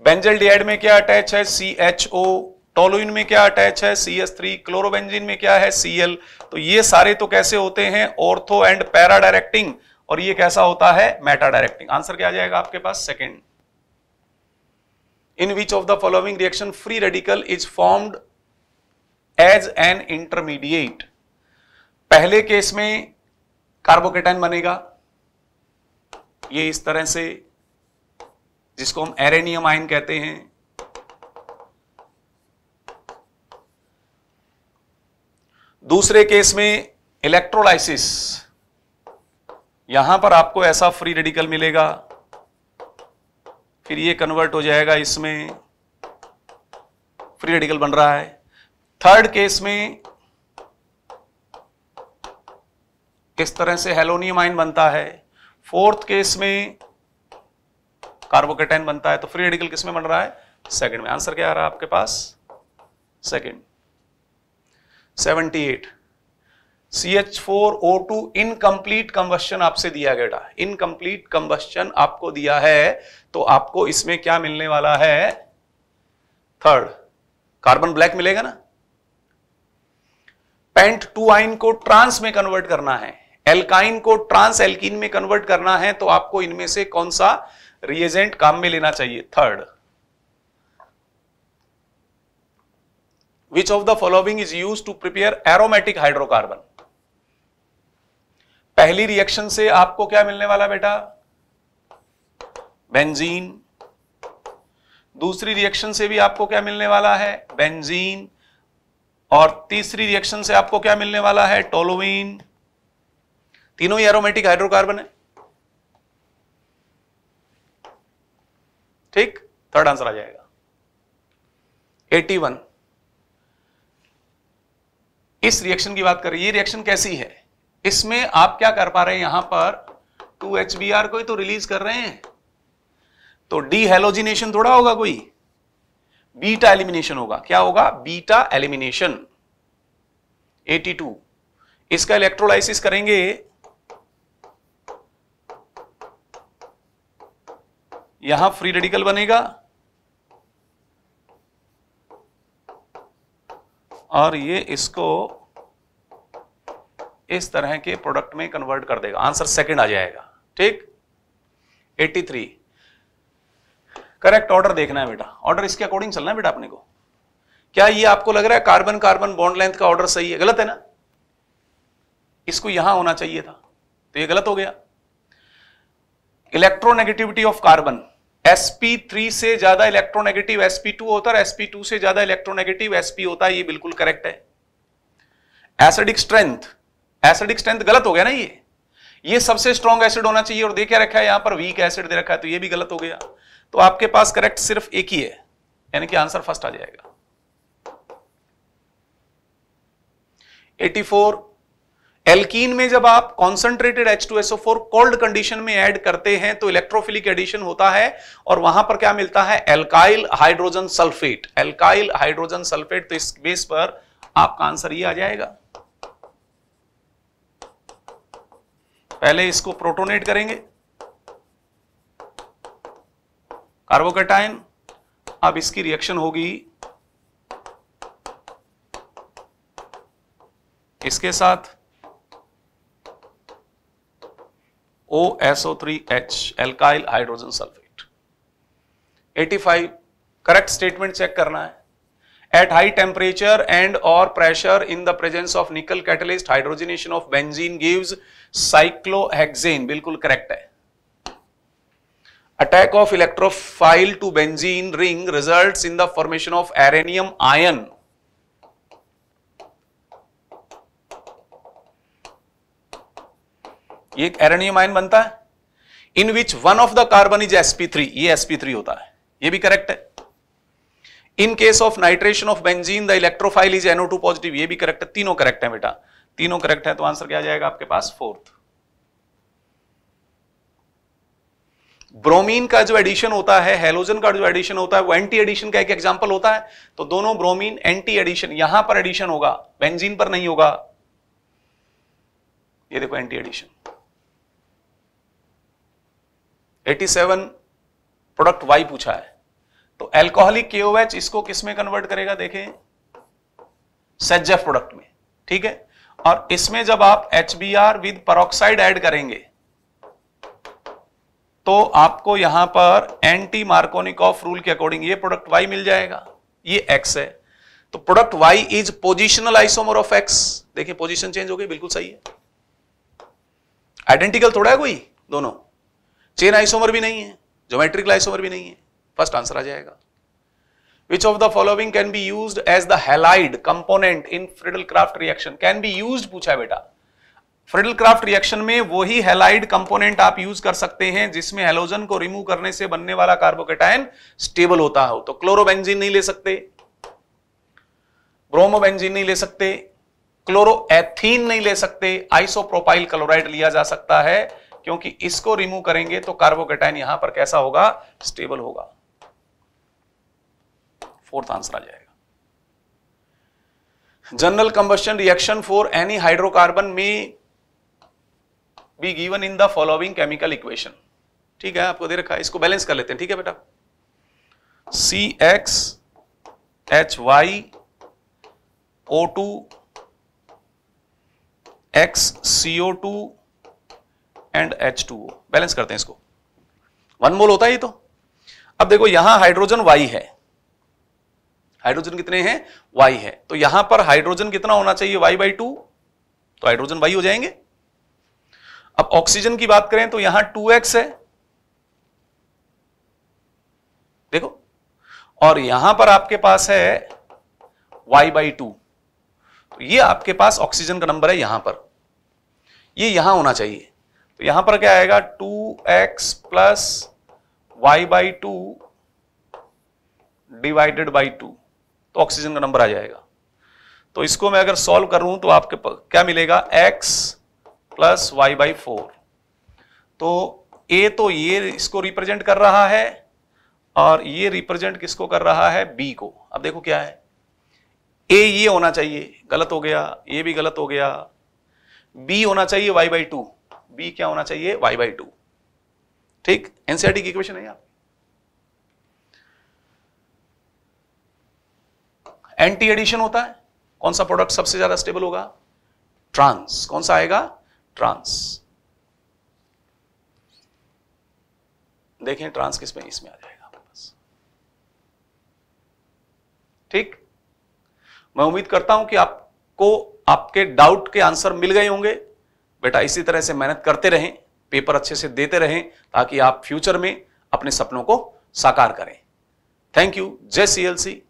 बेंजल डीएड में क्या अटैच है सी एच ओ टोलोइन में क्या अटैच है सी एस थ्री क्लोरोबेंजिन में क्या है सी एल तो ये सारे तो कैसे होते हैं ऑर्थो एंड पैरा डायरेक्टिंग और ये कैसा होता है मेटा डायरेक्टिंग आंसर क्या आ जाएगा आपके पास second in which of the following reaction free radical is formed as an intermediate पहले केस में कार्बोकेटाइन बनेगा ये इस तरह से जिसको हम एरेनियम आयन कहते हैं दूसरे केस में इलेक्ट्रोलाइसिस यहां पर आपको ऐसा फ्री रेडिकल मिलेगा फिर ये कन्वर्ट हो जाएगा इसमें फ्री रेडिकल बन रहा है थर्ड केस में किस तरह से हेलोनियम आइन बनता है फोर्थ केस में कार्बोकेटाइन बनता है तो फ्री रेडिकल किस में बन रहा है सेकंड में आंसर क्या आ रहा है आपके पास second 78 CH4O2 H four O two incomplete combustion आपसे दिया गया इनकम्प्लीट कंबस्टन आपको दिया है तो आपको इसमें क्या मिलने वाला है थर्ड कार्बन ब्लैक मिलेगा ना पेंट टू आइन को ट्रांस में कन्वर्ट करना है एल्काइन को ट्रांस एल्किन में कन्वर्ट करना है तो आपको इनमें से कौन सा रिएजेंट काम में लेना चाहिए third which of the following is use to prepare aromatic hydrocarbon पहली रिएक्शन से आपको क्या मिलने वाला बेटा बेंजीन दूसरी रिएक्शन से भी आपको क्या मिलने वाला है बेंजीन और तीसरी रिएक्शन से आपको क्या मिलने वाला है टोलोवीन तीनों ही एरोमेटिक हाइड्रोकार्बन है ठीक थर्ड आंसर आ जाएगा 81 इस रिएक्शन की बात करें ये रिएक्शन कैसी है इसमें आप क्या कर पा रहे हैं यहां पर टू एच बी आर को ही तो रिलीज कर रहे हैं तो डी हेलोजिनेशन थोड़ा होगा कोई बीटा एलिमिनेशन होगा क्या होगा बीटा एलिमिनेशन 82 इसका इलेक्ट्रोलाइसिस करेंगे यहां फ्री रेडिकल बनेगा और ये इसको इस तरह के प्रोडक्ट में कन्वर्ट कर देगा आंसर सेकंड आ जाएगा ठीक 83 करेक्ट ऑर्डर देखना है बेटा ऑर्डर इसके अकॉर्डिंग चलना है बेटा अपने को क्या ये आपको लग रहा है कार्बन कार्बन बॉन्ड लेंथ का ऑर्डर सही है गलत है ना इसको यहां होना चाहिए था तो यह गलत हो गया इलेक्ट्रोनेगेटिविटी ऑफ कार्बन sp3 से ज्यादा इलेक्ट्रोनेगेटिव sp2 होता है sp2 से ज्यादा इलेक्ट्रोनेगेटिव sp होता है ये बिल्कुल करेक्ट है एसिडिक स्ट्रेंथ एसिडिक स्ट्रेंथ गलत हो गया ना ये ये सबसे स्ट्रॉन्ग एसिड होना चाहिए और दे क्या रखा है यहां पर वीक एसिड दे रखा है तो ये भी गलत हो गया तो आपके पास करेक्ट सिर्फ एक ही है यानी कि आंसर फर्स्ट आ जाएगा 84 एल्कीन में जब आप कॉन्सेंट्रेटेड H2SO4 कोल्ड कंडीशन में ऐड करते हैं तो इलेक्ट्रोफिलिक एडिशन होता है और वहां पर क्या मिलता है alkyl hydrogen sulphate alkyl hydrogen sulphate तो इस बेस पर आपका आंसर ये आ जाएगा पहले इसको प्रोटोनेट करेंगे कार्बोकेटाइन अब इसकी रिएक्शन होगी इसके साथ O SO three H alkyl hydrogen sulphate 85 correct statement check करना है एट हाई टेम्परेचर एंड और pressure in the presence of nickel catalyst hydrogenation of benzene gives cyclohexane बिल्कुल करेक्ट है attack of electrophile to benzene ring result in the formation of arenium ion ये arenium ion बनता है in which one of the carbon is sp3 ये sp3 होता है ये भी करेक्ट है in case of nitration of benzene the electrophile is two positive ये भी करेक्ट है तीनों करेक्ट है बेटा तीनों करेक्ट है तो आंसर क्या आ जाएगा आपके पास फोर्थ ब्रोमीन का जो एडिशन होता है हेलोजन का जो एडिशन होता है वो एंटी एडिशन का एक एग्जांपल होता है तो दोनों ब्रोमीन एंटी एडिशन यहां पर एडिशन होगा बेंजीन पर नहीं होगा ये देखो एंटी एडिशन 87 प्रोडक्ट वाई पूछा है तो एल्कोहलिक के इसको किसमें कन्वर्ट करेगा देखें सेजेफ प्रोडक्ट में ठीक है और इसमें जब आप H B R with peroxide add करेंगे तो आपको यहां पर एंटी मार्कोनिक ऑफ रूल के अकॉर्डिंग ये प्रोडक्ट वाई मिल जाएगा ये एक्स है तो product Y is positional isomer of X देखिए पोजिशन चेंज हो गई बिल्कुल सही है आइडेंटिकल थोड़ा है कोई दोनों चेन आइसोमर भी नहीं है ज्योमेट्रिकल आइसोमर भी नहीं है फर्स्ट आंसर आ जाएगा which of the following can be use as the halide component in Friedel-Crafts reaction? Can be पूछा है बेटा क्राफ्ट रिएक्शन में वो ही हेलाइड कंपोनेंट आप यूज कर सकते हैं जिसमें हेलोजन को रिमूव करने से बनने वाला कार्बोकेटाइन स्टेबल होता हो तो क्लोरोबेंजीन नहीं ले सकते ब्रोमोबेंजीन नहीं ले सकते क्लोरोएथीन नहीं ले सकते आइसोप्रोपाइल क्लोराइड लिया जा सकता है क्योंकि इसको रिमूव करेंगे तो कार्बोकेटाइन यहां पर कैसा होगा स्टेबल होगा फोर्थ आंसर आ जाएगा general combustion reaction for any hydrocarbon में be given in the following chemical equation ठीक है आपको दे रखा है इसको बैलेंस कर लेते हैं ठीक है बेटा C X H Y O two X C O two and H two O balance करते हैं इसको वन मोल होता है ये तो अब देखो यहां हाइड्रोजन वाई है हाइड्रोजन कितने हैं वाई है तो यहां पर हाइड्रोजन कितना होना चाहिए वाई बाई टू तो हाइड्रोजन वाई हो जाएंगे अब ऑक्सीजन की बात करें तो यहां टू एक्स है देखो और यहां पर आपके पास है y बाई टू तो ये आपके पास ऑक्सीजन का नंबर है यहां पर ये यहां होना चाहिए तो यहां पर क्या आएगा 2x X plus Y by two divided by two तो ऑक्सीजन का नंबर आ जाएगा तो इसको मैं अगर सॉल्व करूं तो आपके क्या मिलेगा X plus Y by four तो a तो ये इसको रिप्रेजेंट कर रहा है और ये रिप्रेजेंट किसको कर रहा है बी को अब देखो क्या है ए ये होना चाहिए गलत हो गया ये भी गलत हो गया बी होना चाहिए वाई बाई टू बी क्या होना चाहिए वाई बाई टू ठीक एनसीआर e की इक्वेशन है आप एंटी एडिशन होता है कौन सा प्रोडक्ट सबसे ज्यादा स्टेबल होगा ट्रांस कौन सा आएगा ट्रांस देखें ट्रांस किस में इसमें आ जाएगा बस ठीक मैं उम्मीद करता हूं कि आपको आपके डाउट के आंसर मिल गए होंगे बेटा इसी तरह से मेहनत करते रहें पेपर अच्छे से देते रहें ताकि आप फ्यूचर में अपने सपनों को साकार करें थैंक यू जय सी एल सी